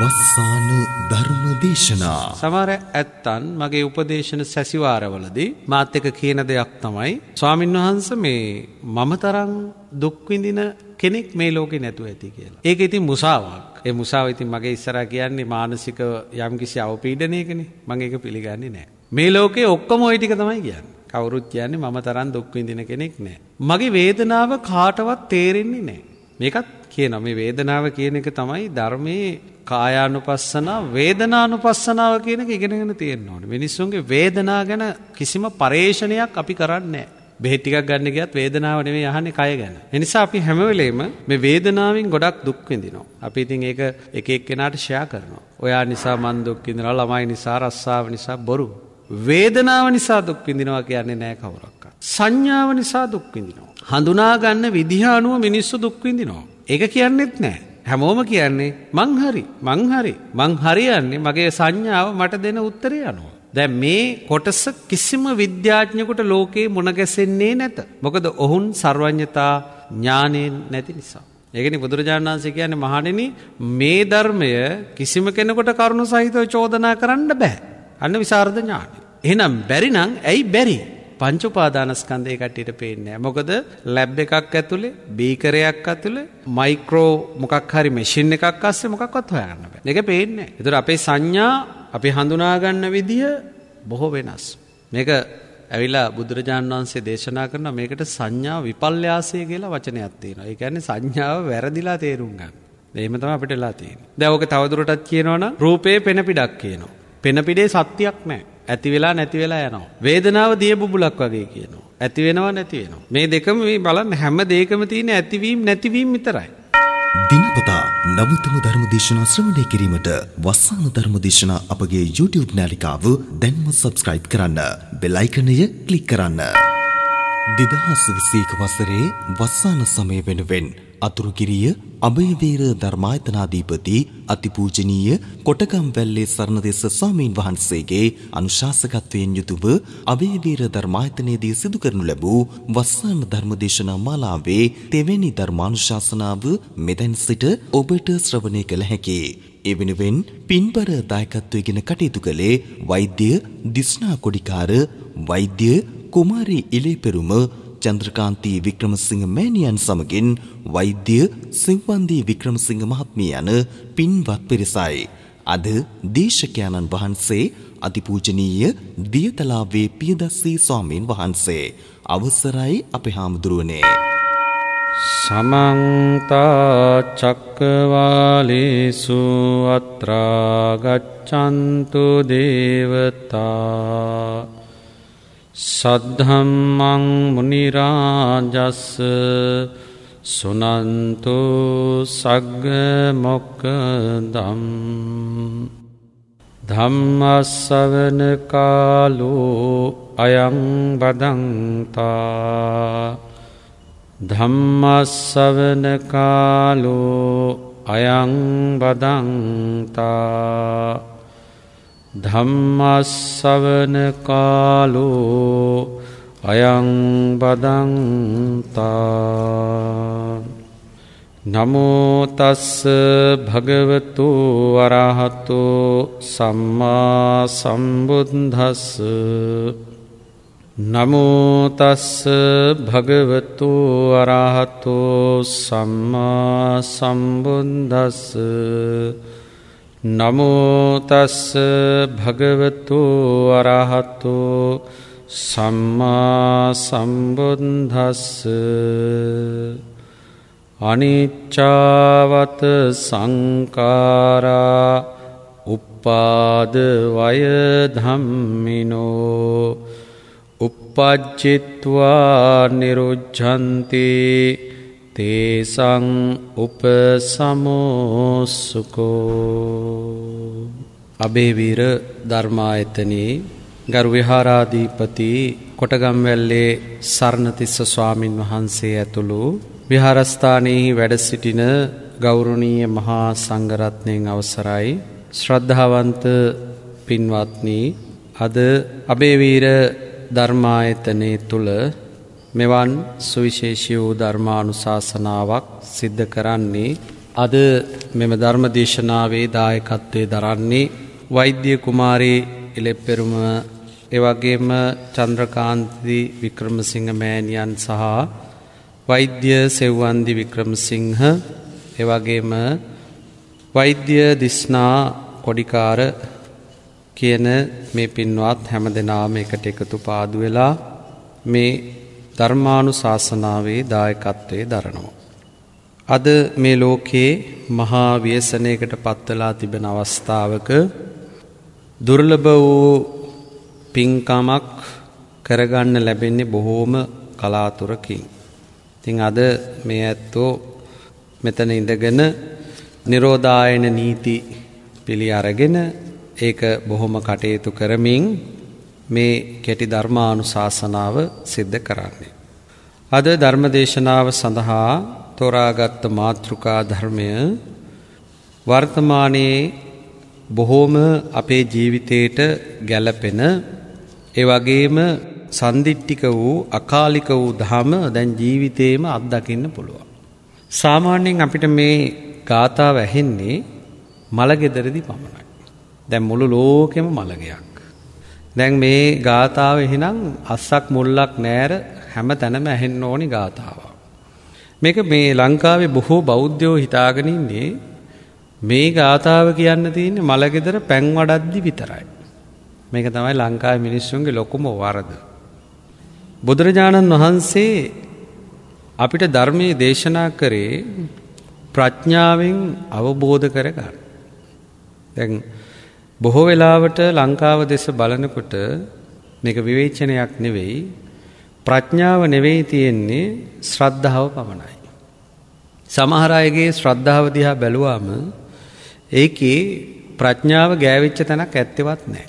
වස්සාන ධර්ම දේශනා සමහර ඇත්තන් මගේ උපදේශන සැසිවාරවලදී මාත් එක කියන දෙයක් තමයි ස්වාමින් වහන්ස මේ මම තරම් දුක් විඳින කෙනෙක් මේ ලෝකේ නැතුව ඇති කියලා. ඒක ඉතින් මුසාවක්. ඒ මුසාව ඉතින් මගේ ඉස්සරහා කියන්නේ මානසික යම්කිසි අවපීඩනයකනේ. මම ඒක පිළිගන්නේ නැහැ. මේ ලෝකේ ඔක්කොම ওই ටික තමයි කියන්නේ. කවුරුත් කියන්නේ මම තරම් දුක් විඳින කෙනෙක් නැහැ. මගේ වේදනාව කාටවත් තේරෙන්නේ නැහැ. මේකත් කියන මේ වේදනාව කියන එක තමයි ධර්මයේ කායානුපස්සනා වේදනානුපස්සනාව කියන එක ඉගෙනගෙන තියෙන්න ඕනේ. මිනිස්සුන්ගේ වේදනා ගැන කිසිම පරේෂණයක් අපි කරන්නේ නැහැ. බෙහෙත් ටිකක් ගන්න ගියත් වේදනාව නෙමෙයි අහන්නේ කය ගැන. ඒ නිසා අපි හැම වෙලෙම මේ වේදනාවෙන් ගොඩක් දුක් විඳිනවා. අපි ඉතින් ඒක එක එක්කෙනාට ෂෙයා කරනවා. ඔයා නිසා මන් දුක් විඳිනවා, ළමයි නිසා, රස්සාව නිසා, බොරු. වේදනාව නිසා දුක් විඳිනවා කියන්නේ නෑ කවුරක්වත්. සංඥාව නිසා දුක් විඳිනවා. හඳුනා ගන්න විදිහ අනුව මිනිස්සු දුක් විඳිනවා. ඒක කියන්නෙත් නෑ. හැමෝම කියන්නේ මං හරි මං හරි මං හරියන්නේ මගේ සංඥාව මට දෙන උත්තරේ අනුව. දැන් මේ කොටස කිසිම විද්‍යාඥයෙකුට ලෝකේ මුණ ගැසෙන්නේ නැත. මොකද ඔවුන් ਸਰවඥතා ඥානෙ නැති නිසා. ඒකනි බුදුරජාණන් වහන්සේ කියන්නේ මහණෙනි මේ ධර්මය කිසිම කෙනෙකුට කරුණු සහිතව චෝදනා කරන්න බෑ. අන්න විසරද ඥානෙ. එහෙනම් බැරි නම් ඇයි බැරි? පංච උපාදානස්කන්ධය කටියට පේන්නේ නැහැ. මොකද ලැබ් එකක් ඇතුලේ බීකරයක් ඇතුලේ මයික්‍රෝ මොකක් හරි මැෂින් එකක් අස්සේ මොකක්වත් හොයාගන්න බෑ. මේක පේන්නේ නැහැ. ඒතර අපේ සංඥා අපි හඳුනා ගන්න විදිය බොහෝ වෙනස්. මේක ඇවිල්ලා බුදුරජාණන් වහන්සේ දේශනා කරන මේකට සංඥා විපල්යාසය කියලා වචනයක් තියෙනවා. ඒ කියන්නේ සංඥාව වැරදිලා තේරුම් ගන්න. එහෙම තමයි අපිට වෙලා තියෙන්නේ. දැන් ඕක තවදුරටත් කියනවනම් රූපේ පෙන පිටක් කියනවා. පෙන පිටේ සත්‍යයක් නැහැ. ඇති වෙලා නැති වෙලා යනවා. වේදනාව දිය බුබුලක් වගේ කියනවා. ඇති වෙනවා නැති වෙනවා. මේ දෙකම මේ බලන්න හැම දෙයකම තියෙන ඇතිවීම නැතිවීම විතරයි. දිනපතා නවතම ධර්ම දේශනා ශ්‍රවණය කිරීමට වස්සාන ධර්ම දේශනා අපගේ YouTube නාලිකාව දැන්ම සබස්ක්‍රයිබ් කරන්න. බෙල් අයිකනය ක්ලික් කරන්න. 2021 වසරේ වස්සාන සමය වෙනුවෙන් අතුරුගිරිය අභයවේර ධර්මායතනාධීපති අතිපූජනීය කොටගම් වැල්ලේ සරණදෙස ස්වාමීන් වහන්සේගේ අනුශාසකත්වයෙන් යුතුව අභයවේර ධර්මායතනයේදී සිදු කරනු ලැබූ වස්සාන ධර්මදේශනා මාලාවේ තෙවැනි ධර්මානුශාසනාව මෙතැන් සිට ඔබට ශ්‍රවණය කළ හැකි. ඒ වෙනුවෙන් පින්බර දායකත්වයගෙන කටයුතු කළේ වෛද්‍ය දිස්නා කොඩිකාර වෛද්‍ය කුමාරී ඉලේපෙරුම චන්ද්‍රකාන්තී වික්‍රමසිංහ මෑණියන් සමගින් වෛද්‍ය සිංවන්දී වික්‍රමසිංහ මහත්මිය යන පින්වත් පිරිසයි. අද දේශකයන්න් වහන්සේ අතිපූජනීය දියතලාවේ පියදස්සී ස්වාමීන් වහන්සේ අවසරයි අපේ හාමුදුරුවනේ. සමන්ත චක්කවාලේසු අත්‍රා ගච්ඡන්තු දේවතා සද්ධම්මං මනිරාජස්ස සුනන්තු සග්ග මොක්කදම් ධම්මස්සවන කාලෝ අයං බදන්තා ධම්මස්සවන කාලෝ අයං බදන්තා ධම්මස්සවන කාලෝ අයං බදන්තා නමෝතස්ස භගවතු වරහතෝ සම්මා සම්බුද්ධස්ස නමෝතස්ස භගවතු වරහතෝ සම්මා සම්බුද්ධස්ස නමෝතස්ස භගවතු අරහතු සම්මා සම්බුන්ධස්ස අනිච්චාවත සංකාරා උප්පාද වය ධම්මිනෝ උපපජ්ජිත්වා නිරුජ්ජන්තිේ තේසං උපසමෝස්සුකෝ අබේවීර ධර්මායතනයේ ගරු විහාරාධීපති කොටගම්වැල්ලේ සරණතිස්ස ස්වාමින් වහන්සේ ඇතුළු විහාරස්ථානයෙහි වැඩ සිටින ගෞරවනීය මහා සංඝරත්නයන් අවසරයි ශ්‍රද්ධාවන්ත පින්වත්නි අද අබේවීර ධර්මායතනයේ තුල මෙවන් සුවිශේෂී වූ ධර්මානුශාසනාවක් සිද්ධ කරන්නේ අද මෙම ධර්ම දේශනාවේ දායකත්වයේ දරන්නේ වෛද්‍ය කුමාරී එලෙප්පෙරුම එවගේම චන්ද්‍රකාන්ති වික්‍රමසිංහ මෑණියන් සහ වෛද්‍ය සෙව්වන්දි වික්‍රමසිංහ එවගේම වෛද්‍ය දිස්නා කොඩිකාර කියන මේ පින්වත් හැම දෙනාම එකට එකතු පාදු වෙලා මේ ධර්මානු ශාසනාවේ දායකත්වය දරනවා. අද මේ ලෝකයේ මහා ව්‍යසනයකට පත්වලා තිබෙන අවස්ථාවක දුර්ලභ වූ පින්කමක් කරගන්න ලැබෙන්නේ බොහෝම කලාතුරකින්. ඉතිං අද මේ ඇත්තෝ මෙතන ඉඳගෙන නිරෝධායන නීති පිළි අරගෙන ඒක බොහොම කටයුතු කරමින් මේ කෙටි ධර්මානුශාසනාව සිද්ධ කරන්නේ. අද ධර්මදේශනාව සඳහා තෝරාගත් මාතෘකා ධර්මය වර්තමානයේ බොහෝම අපේ ජීවිතයට ගැලපෙන ඒ වගේම සන්දිට්ටික වූ අකාලික වූ ධම දැන් ජීවිතේම අත්දකින්න පුළුවන්. සාමාන්‍යයෙන් අපිට මේ ගාථාව ඇහෙන්නේ මලගෙදරදි පමණයි. දැන් මුළු ලෝකෙම මලගයක්. දැන් මේ ගාථාව එහෙනම් අස්සක් මුල්ලක් නෑර හැම තැනම ඇහෙන්න ඕනි ගාථාවක්. මේක මේ ලංකාවේ බොහෝ බෞද්ධයෝ හිතාගෙන ඉන්නේ මේ ගාථාව කියන්න තියෙන්නේ මලගෙදර පැන් වඩද්දි විතරයි. මේක තමයි ලංකාවේ මිනිස්සුන්ගේ ලොකුම වරද. බුදුරජාණන් වහන්සේ අපිට ධර්මයේ දේශනා කරේ ප්‍රඥාවෙන් අවබෝධ කර ගන්න. දැන් බොහෝ වෙලාවට ලංකාව දෙස බලනකොට මේක විවේචනයක් නෙවෙයි ප්‍රඥාව නෙවෙයි තියෙන්නේ ශ්‍රද්ධාව පමණයි. සමහර අයගේ ශ්‍රද්ධාව දිහා බැලුවාම ඒකේ ප්‍රඥාව ගෑවිච්ච තැනක් ඇත්තෙවත් නැහැ.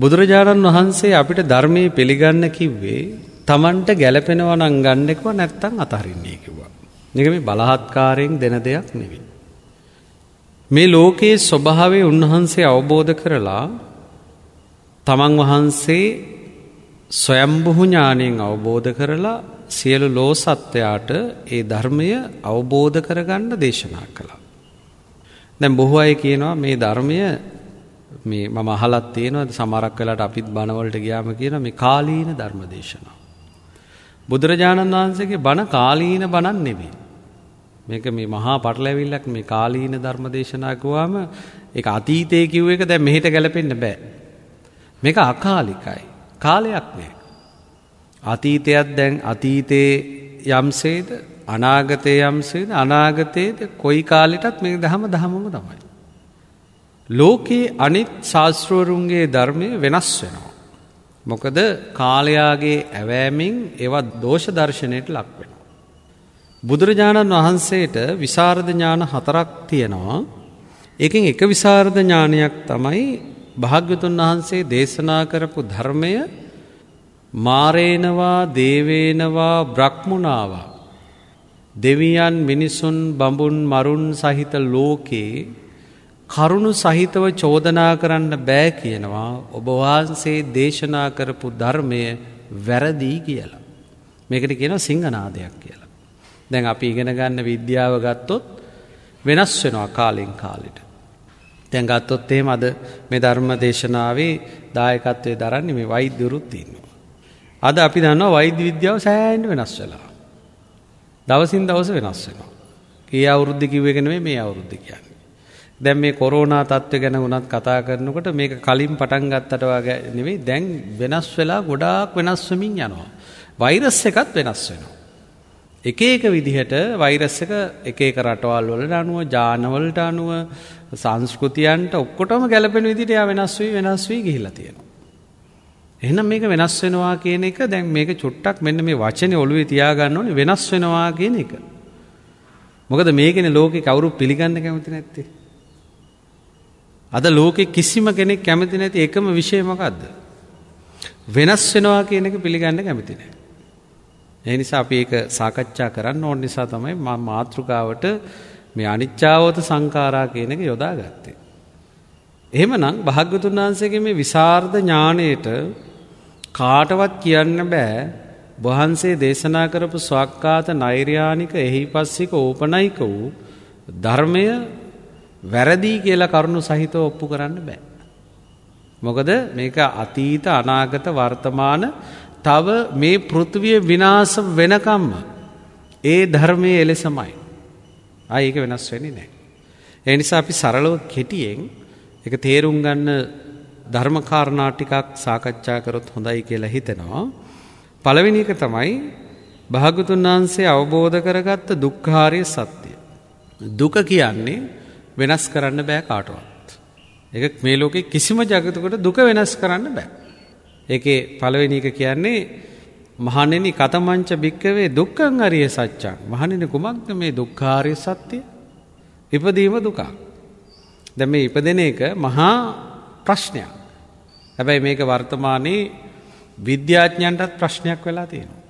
බුදුරජාණන් වහන්සේ අපිට ධර්මයේ පිළිගන්න කිව්වේ Tamanට ගැළපෙනවා නම් ගන්න එක්ව නැත්තම් අතහරින්නේ කිව්වා. මේක මේ බලහත්කාරයෙන් දෙන දෙයක් නෙවෙයි. මේ ලෝකයේ ස්වභාවය උන්වහන්සේ අවබෝධ කරලා තමන් වහන්සේ ස්වයම්බුහු ඥානයෙන් අවබෝධ කරලා සියලු ලෝසත්වයාට ඒ ධර්මය අවබෝධ කරගන්න දේශනා කළා. දැන් බොහෝ අය කියනවා මේ ධර්මය මේ මම අහලත් තියෙනවා සමහරක් වෙලාවට අපිත් බණ වලට ගියාම කියන මේ කාලීන ධර්ම දේශනා. බුදුරජාණන් වහන්සේගේ බණ කාලීන බණක් නෙමෙයි. මේක මේ මහා පටලැවිල්ලක් මේ කාලීන ධර්ම දේශනා කිව්වම ඒක අතීතයේ කිව්ව එක දැන් මෙහෙට ගැලපෙන්න බෑ. මේක අකාලිකයි. කාලයක් නෑ. අතීතයත් දැන් අතීතයේ යම්සේද අනාගතයේ යම්සේද අනාගතයේද කොයි කාලෙටත් මේ දහම දහමම තමයි. ලෝකයේ අනිත් ශාස්ත්‍රවරුන්ගේ ධර්මය වෙනස් වෙනවා. මොකද කාලයාගේ ඇවෑමෙන් ඒවත් දෝෂ දර්ශනයට ලක් වෙනවා. බුදුරජාණන් වහන්සේට විසරද ඥාන හතරක් තියෙනවා. ඒකෙන් එක විසරද ඥානයක් තමයි භාග්‍යතුන් වහන්සේ දේශනා කරපු ධර්මය මාරේනවා දේවේනවා බ්‍රහ්මුණාවා දෙවියන් මිනිසුන් බඹුන් මරුන් සහිත ලෝකේ කරුණු සහිතව චෝදනා කරන්න බෑ කියනවා ඔබ වහන්සේ දේශනා කරපු ධර්මය වැරදි කියලා. මේකට කියනවා සිංහනාදයක් කියලා. දැන් අපි ඉගෙන ගන්න විද්‍යාව ගත්තොත් වෙනස් වෙනවා කාලෙන් කාලෙට. තැන් ගත්තොත් එහෙම අද මේ ධර්ම දේශනාවේ දායකත්වය දරන්න මේ වෛද්‍යවරුත් ඉන්නවා. අද අපි දන්නවා වෛද්‍ය විද්‍යාව සෑහෙන්න වෙනස් වෙලා. දවසින් දවස වෙනස් වෙනවා. කී අවුරුද්ද කිව්ව එක නෙමෙයි මේ අවුරුද්ද කියන්නේ. දැන් මේ කොරෝනා තත්ත්වය ගැන වුණත් කතා කරනකොට මේක කලින් පටන් ගත්තට වගේ නෙමෙයි දැන් වෙනස් වෙලා ගොඩාක් වෙනස් වෙමින් යනවා. වෛරස් එකත් වෙනස් වෙනවා. එක එක විදිහට වෛරස් එක එක එක රටවල් වලට අනුව ජානවලට අනුව සංස්කෘතියන්ට ඔක්කොටම ගැලපෙන විදිහට එයා වෙනස් වෙයි වෙනස් වෙයි ගිහිලා තියෙනවා. එහෙනම් මේක වෙනස් වෙනවා කියන එක දැන් මේක චුට්ටක් මෙන්න මේ වචනේ ඔළුවේ තියාගන්න ඕනේ වෙනස් වෙනවා කියන එක. මොකද මේකනේ ලෝකේ කවුරු පිළිගන්න කැමති නැත්තේ. අද ලෝකේ කිසිම කෙනෙක් කැමති නැති එකම විෂය මොකද්ද? වෙනස් වෙනවා කියන එක පිළිගන්න කැමති නැහැ. ඒ නිසා අපි ඒක සාකච්ඡා කරන්න ඕන නිසා තමයි මම මාතෘකාවට මේ අනිච්චාවත සංඛාරා කියන එක යොදාගත්තේ. එහෙමනම් භාග්‍යතුන් වහන්සේගේ මේ විසරද ඥාණයට කාටවත් කියන්න බෑ වහන්සේ දේශනා කරපු ස්වක්කාත නෛර්යානික එහිපස්සික ඕපනයික වූ ධර්මය වැරදි කියලා කරුණු සහිතව ඔප්පු කරන්න බෑ. මොකද මේක අතීත අනාගත වර්තමාන තව මේ පෘථවිය විනාස වෙනකම්ම ඒ ධර්මය එලෙසමයි. ඒක වෙනස් වෙනි නෑ. ඒ නිසා අපි සරලව කෙටියෙන් එක තේරුම් ගන්න ධර්මකාරණා ටිකක් සාකච්ඡා කරොත් හොඳයි කියලා හිතෙනවා. පළවෙනි එක තමයි භාගතුන් වහන්සේ අවබෝධ කරගත්ත දුක්ඛාරය සත්‍ය. දුක කියන්නේ වෙනස් කරන්න බෑ කාටවත්. ඒක මේ ලෝකේ කිසිම ජගතකට දුක වෙනස් කරන්න බෑ. ඒකේ පළවෙනි එක කියන්නේ මහණෙනි කතමංච භික්කවේ දුක්ඛං අරිය සත්‍යං මහණෙනි කුමක්ද මේ දුක්ඛාරිය සත්‍ය? ඉපදීම දුකක්. දැන් මේ ඉපදෙන එක මහා ප්‍රශ්නයක්. හැබැයි මේක වර්තමානයේ විද්‍යාඥයන්ටත් ප්‍රශ්නයක් වෙලා තියෙනවා.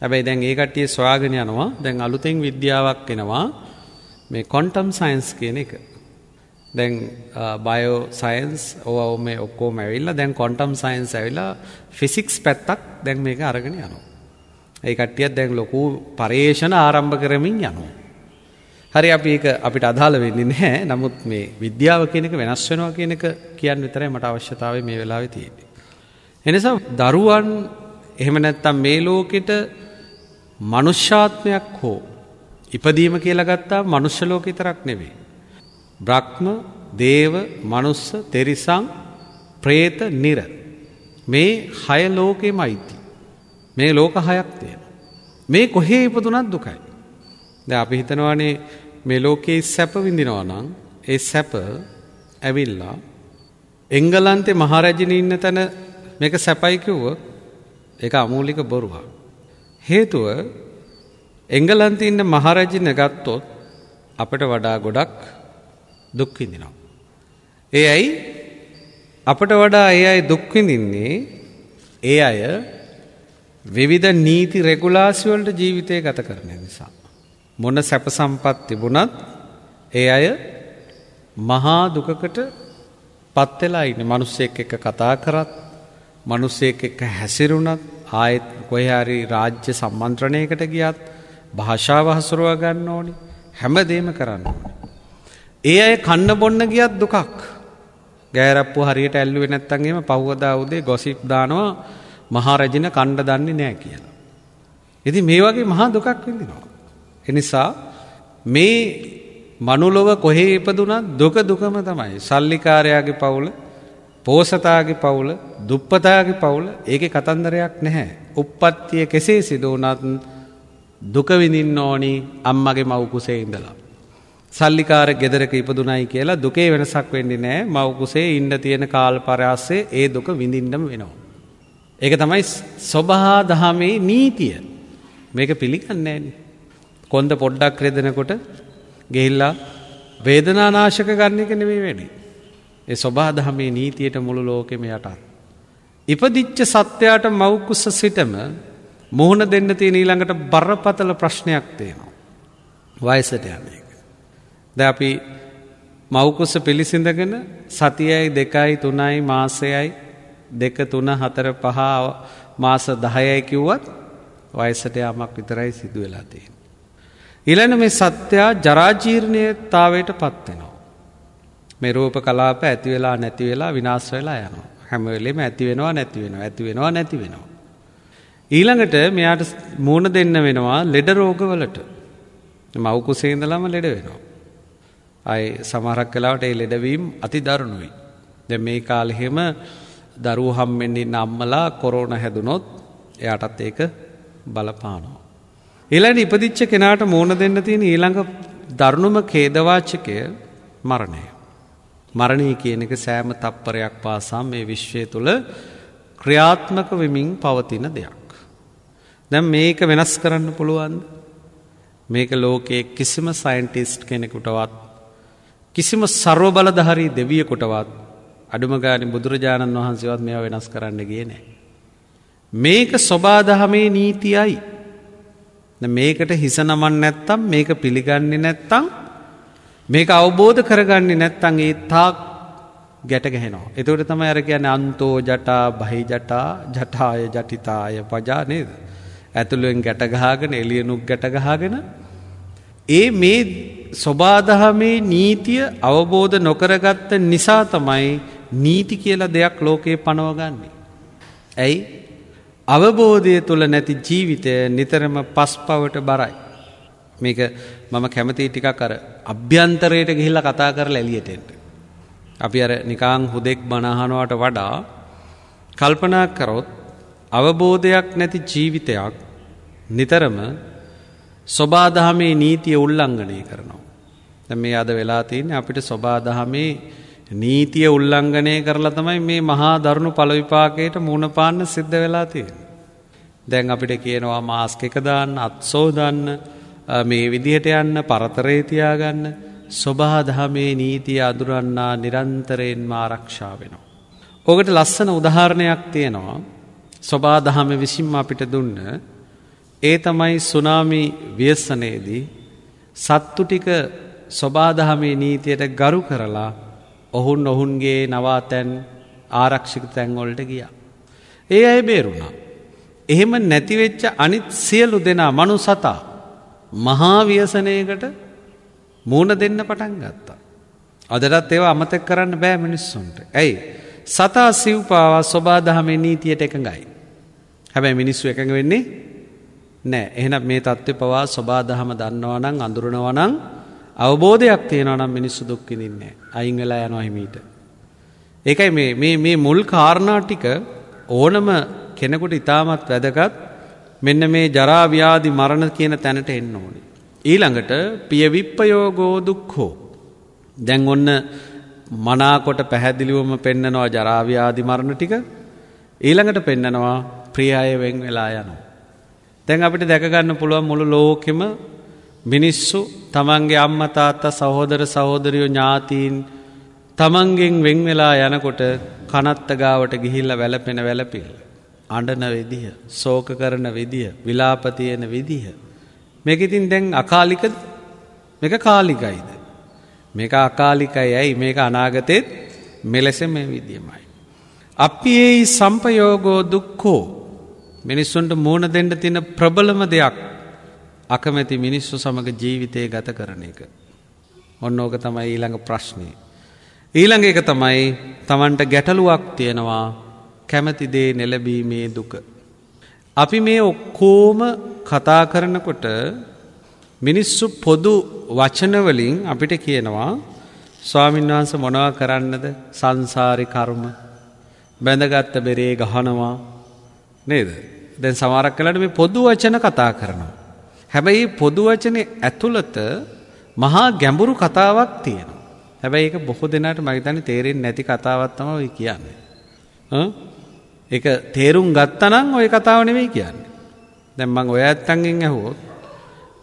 හැබැයි දැන් ඒ කට්ටිය සොයාගෙන යනවා. දැන් අලුතෙන් විද්‍යාවක් එනවා මේ ක්වොන්ටම් සයන්ස් කියන එක. දැන් බයෝ සයින්ස් ඕව මේ ඔක්කොම ඇවිල්ලා දැන් කොන්ටම් සයින්ස් ඇවිල්ලා ෆිසික්ස් පැත්තක් දැන් මේක අරගෙන යනවා. ඒ කට්ටියත් දැන් ලොකු පරේෂණ ආරම්භ කරමින් යනවා. හරි අපි ඒක අපිට අදාළ වෙන්නේ නැහැ. නමුත් මේ විද්‍යාව කියන එක වෙනස් වෙනවා කියන එක කියන්න විතරයි මට අවශ්‍යතාවය මේ වෙලාවේ තියෙන්නේ. එනිසා දරුවන් එහෙම නැත්තම් මේ ලෝකෙට මනුෂ්‍යාත්මයක් හෝ ඉපදීම කියලා ගත්තා මනුෂ්‍ය ලෝකෙ විතරක් නෙවෙයි. බ්‍රහ්ම, දේව, මනුස්ස, තෙරිසං, പ്രേත, නිර මේ හය ලෝකෙමයි මේ ලෝක හයක් තියෙනවා. මේ කොහේ ඉපදුනත් දුකයි. දැන් අපි හිතනවානේ මේ ලෝකේ සැප විඳිනවා නම් ඒ සැප ඇවිල්ලා එංගලන්තේ මහරජිනේ ඉන්න තැන මේක සැපයි කිව්වොත් ඒක අමූලික බොරුවක්. හේතුව එංගලන්තේ ඉන්න මහරජින ගත්තොත් අපිට වඩා ගොඩක් දුක්විඳිනවා. ඒ ඇයි අපට වඩා ඒ අයි දුක්විඳින්නේ ඒ අය විවිධ නීති රෙගුලාසිවලට ජීවිතය ගත කරන නිසා. මොන සැප සම්පත් තිබුණත් ඒ අය මහා දුකකට පත්වෙලා ඉන්න මනුස්සයෙක් එක කතා කරත් මනුස්සයෙක් එක හැසිරුණත් ආයෙත් කොහරි රාජ්‍ය සම්මන්ත්‍රණයකට ගියත් භාෂාව හසුරුවා ගන්න ඕනි හැමදේම කරන්න ඕනි ඒ අය කන්න බොන්න ගියත් දුකක්. ගෑරප්පු හරියට ඇල්ලුවේ නැත්තම් එහෙම පහවදා උදේ ගොසිප් දානවා මහරජින කණ්ඩ දන්නේ නැහැ කියලා. ඉතින් මේ වගේ මහා දුකක් විඳිනවා. ඒ නිසා මේ මනුලොව කොහේ ඉපදුනත් දුක දුකම තමයි. සල්ලිකාරයාගේ පවුල, පෝසතාගේ පවුල, දුප්පතාගේ පවුල ඒකේ කතන්දරයක් නැහැ. උප්පත්තිය කෙසේ සිදු වුණත් දුක විඳින්න ඕනි අම්මගේ මව් කුසේ ඉඳලා. සල්ලිකාර ගෙදරක ඉපදුනයි කියලා දුකේ වෙනසක් වෙන්නේ නෑ මවකුසේ ඉන්න තියෙන කාල් පරාස්සේ ඒ දුක විඳින්ඩම වෙනවා. ඒක තමයි ස්වබහා දහමේ නීතිය මේක පිළිගන්නේ කොන්ද පොඩ්ඩක් රෙදෙනකොට ගෙහිල්ලා වේදනානාශක ගන්න එක නෙමේ වැඩි. ඒ ස්වබාදහමේ නීතියට මුළු ලෝකෙම යටත්. ඉපදිච්ච සත්‍යයට මවකුස සිටම මුහුණ දෙන්න තියෙන ඊළඟට බරපතල ප්‍රශ්නයක් තියෙනවා. වයසට යන්නේ. ද අපි මවකුස පිළිසිඳගෙන සතියයි දෙකයි තුනයි මාසයයි දෙක තුන හතර පහ මාස දහයයි කිව්වත් වයසට යමක් විතරයි සිදු වෙලා තියෙන. ඉලන මේ සත්‍යයා ජරාජීර්ණයතාවයට පත්වෙනවා. මේ රූප කලාප ඇති වෙලා නැති වෙලා විනාශ වෙලා යනවා. හැමවෙලෙම ඇති වෙනවා නැති වෙනවා ඇති වෙනවා නැති වෙනවා. ඊළඟට මෙයාට මූුණ දෙන්න වෙනවා ලෙඩ රෝගවලට මවකුසේඳලම ලෙඩ වෙනවා. අය සමහරක් වෙලාවට ඒ ලෙඩවීම් අති දරුණුයි. දැන් මේ කාලේ හැම දරුවෝ හම්බෙන්න ඉන්න අම්මලා කොරෝනා හැදුනොත් එයාටත් ඒක බලපානවා. ඊළඟ ඉපදිච්ච කෙනාට මෝන දෙන්න තියෙන ඊළඟ දරුණුම ඛේදවාචකය මරණය. මරණය කියන එක සෑම තප්පරයක් පාසා මේ විශ්වය තුල ක්‍රියාත්මක වෙමින් පවතින දෙයක්. දැන් මේක වෙනස් කරන්න පුළුවන්ද? මේක ලෝකයේ කිසිම සයන්ටිස්ට් කෙනෙකුටවත් කිසිම සර්ව බලධහරී දෙවියකොටවත් අඩුමගානි බුදුරජාණන් වහන්සේවත් මෙ වෙනස් කරන්න ගේ නෑ. මේක ස්වබාදහමේ නීතියයි. මේකට හිස නමන් නැත්තම් මේක පිළිගන්නේ නැත්තං මේක අවබෝධ කරගන්නේ නැත්තං ඒ තාක් ගැට ගැහෙනවා. එතවට තම ඇර ගැන අන්තෝ ජටා බහි ජටා ජටාය ජටිතාය පජා නේද. ඇතුළුවෙන් ගැටගහාගෙන එලියනුක් ගැටගහාගෙන ඒ මේ ස්වබාදහමේ නීතිය අවබෝධ නොකරගත්ත නිසා තමයි නීති කියලා දෙයක් ලෝකයේ පනවගන්නේ. ඇයි අවබෝධය තුළ නැති ජීවිතය නිතරම පස් පවට බරයි. මේක මම කැමති ටිකක් අර අභ්‍යන්තරයට ගිහිල්ල කතා කරල එලියටෙන්ට. අපි අර නිකාං හුදෙක් බණහනුවට වඩා කල්පනා කරොත් අවබෝධයක් නැති ජීවිතයක් නිතරම ස්වබාදහමේ නීතිය උල්ලංඝනය කරනවා. දැන් මේ අද වෙලා තියෙන්නේ අපිට ස්වබාදහමේ නීතිය උල්ලංඝනය කරලා තමයි මේ මහා දරුණු ඵල විපාකයට මුණ පාන්න සිද්ධ වෙලා තියෙන්නේ. දැන් අපිට කියනවා මාස්ක් එක දාන්න, අත්සෝ දාන්න, මේ විදිහට යන්න, පරතරේ තියාගන්න. ස්වබාදහමේ නීතිය අඳුරන්නා නිරන්තරයෙන්ම ආරක්ෂා වෙනවා. ඔකට ලස්සන උදාහරණයක් තියෙනවා. ස්වබාදහම විසින්ම අපිට දුන්න ඒ තමයි සුනාමි ව්‍යසනයේදී සත්තු ටික ස්වබාදහමේ නීතියට ගරු කරලා ඔහුන් ඔහුන්ගේ නවාතැන් ආරක්ෂික තැන්වොල්ට ගිය. ඒ අය බේරුණා. එහෙම නැතිවෙච්ච අනිත් සියලු දෙනා මනු සතා මහාව්‍යසනයකට මූුණ දෙන්න පටන් ගත්තා. අදරත් ඒවා අමතක් කරන්න බෑ මිනිස්සුන්ට. ඇයි. සතා සිව්පාවා ස්වබාදහමේ නීතියට එකඟයි. හැබැයි මිනිස්සු එකඟ වෙන්නේ නෑ එහෙනම් මේ தත්ත්වය පවා සබා දහම දන්නවා නම් අඳුරනවා නම් අවබෝධයක් තියෙනවා නම් මිනිස්සු දුක් විඳින්නේ නෑ අයින් වෙලා යනවා හිමීට ඒකයි මේ මේ මේ මුල් කාරණා ටික ඕනම කෙනෙකුට ඊටමත් වැදගත් මෙන්න මේ ජරා ව්‍යාධි මරණ කියන තැනට එන්න ඕනේ ඊළඟට පිය විප්පයෝගෝ දුක්ඛෝ දැන් ඔන්න මනාකොට පැහැදිලිවම පෙන්නනවා ජරා ව්‍යාධි මරණ ටික ඊළඟට පෙන්නනවා ප්‍රියය වෙන් වෙලා යනවා දැන් අපිට දැකගන්න පුළුවන් මුළු ලෝකෙම මිනිස්සු තමන්ගේ අම්මතාත්තා සහෝදර සහෝදරියෝ ඥාතීන් තමන්ගෙන් වෙන් වෙලා යනකොට කනත්තගාවට ගිහිල්ල වැලපෙන වැලපිල්ල. අඩන විදිහ, සෝක කරන විදිහ, විලාපතියන විදිහ. මේකඉතින් දැන් අකාලික මේක කාලිකයිද. මේක අකාලිකයි ඇයි මේක අනාගතයත් මෙලෙස මේ විදියමයි. අපි ඒ සම්පයෝගෝ දුක්කෝ මිනිස්සුන්ට මූුණ දෙන්න තින ප්‍රබලම දෙයක් අකමැති මිනිස්සු සමඟ ජීවිතය ගත කරන එක. ඔන්න ඕක තමයි ඊළඟ ප්‍රශ්නය. ඊළඟ එක තමයි තමන්ට ගැටලුවක් තියෙනවා කැමැතිදේ නෙලබීමේ දුක. අපි මේ ඔක්කෝම කතා කරනකොට මිනිස්සු පොදු වචනවලින් අපිට කියනවා ස්වාමින්වහන්ස මොනව කරන්නද සංසාරි කර්ම බැඳගත්ත බෙරේ ගහනවා නේද දැන් සමහරක් වෙලාට මේ පොදු වචන කතා කරනවා. හැබැයි පොදු වචනේ ඇතුළත මහා ගැඹුරු කතාවක් තියෙනවා. හැබැයි ඒක බොහෝ දෙනාට මම හිතන්නේ තේරෙන්නේ නැති කතාවක් තමයි ඔය කියන්නේ. හ්ම්? ඒක තේරුම් ගත්තනම් ওই කතාව නෙවෙයි කියන්නේ. දැන් මම ඔය ඇත්තන්ගෙන් ඇහුවොත්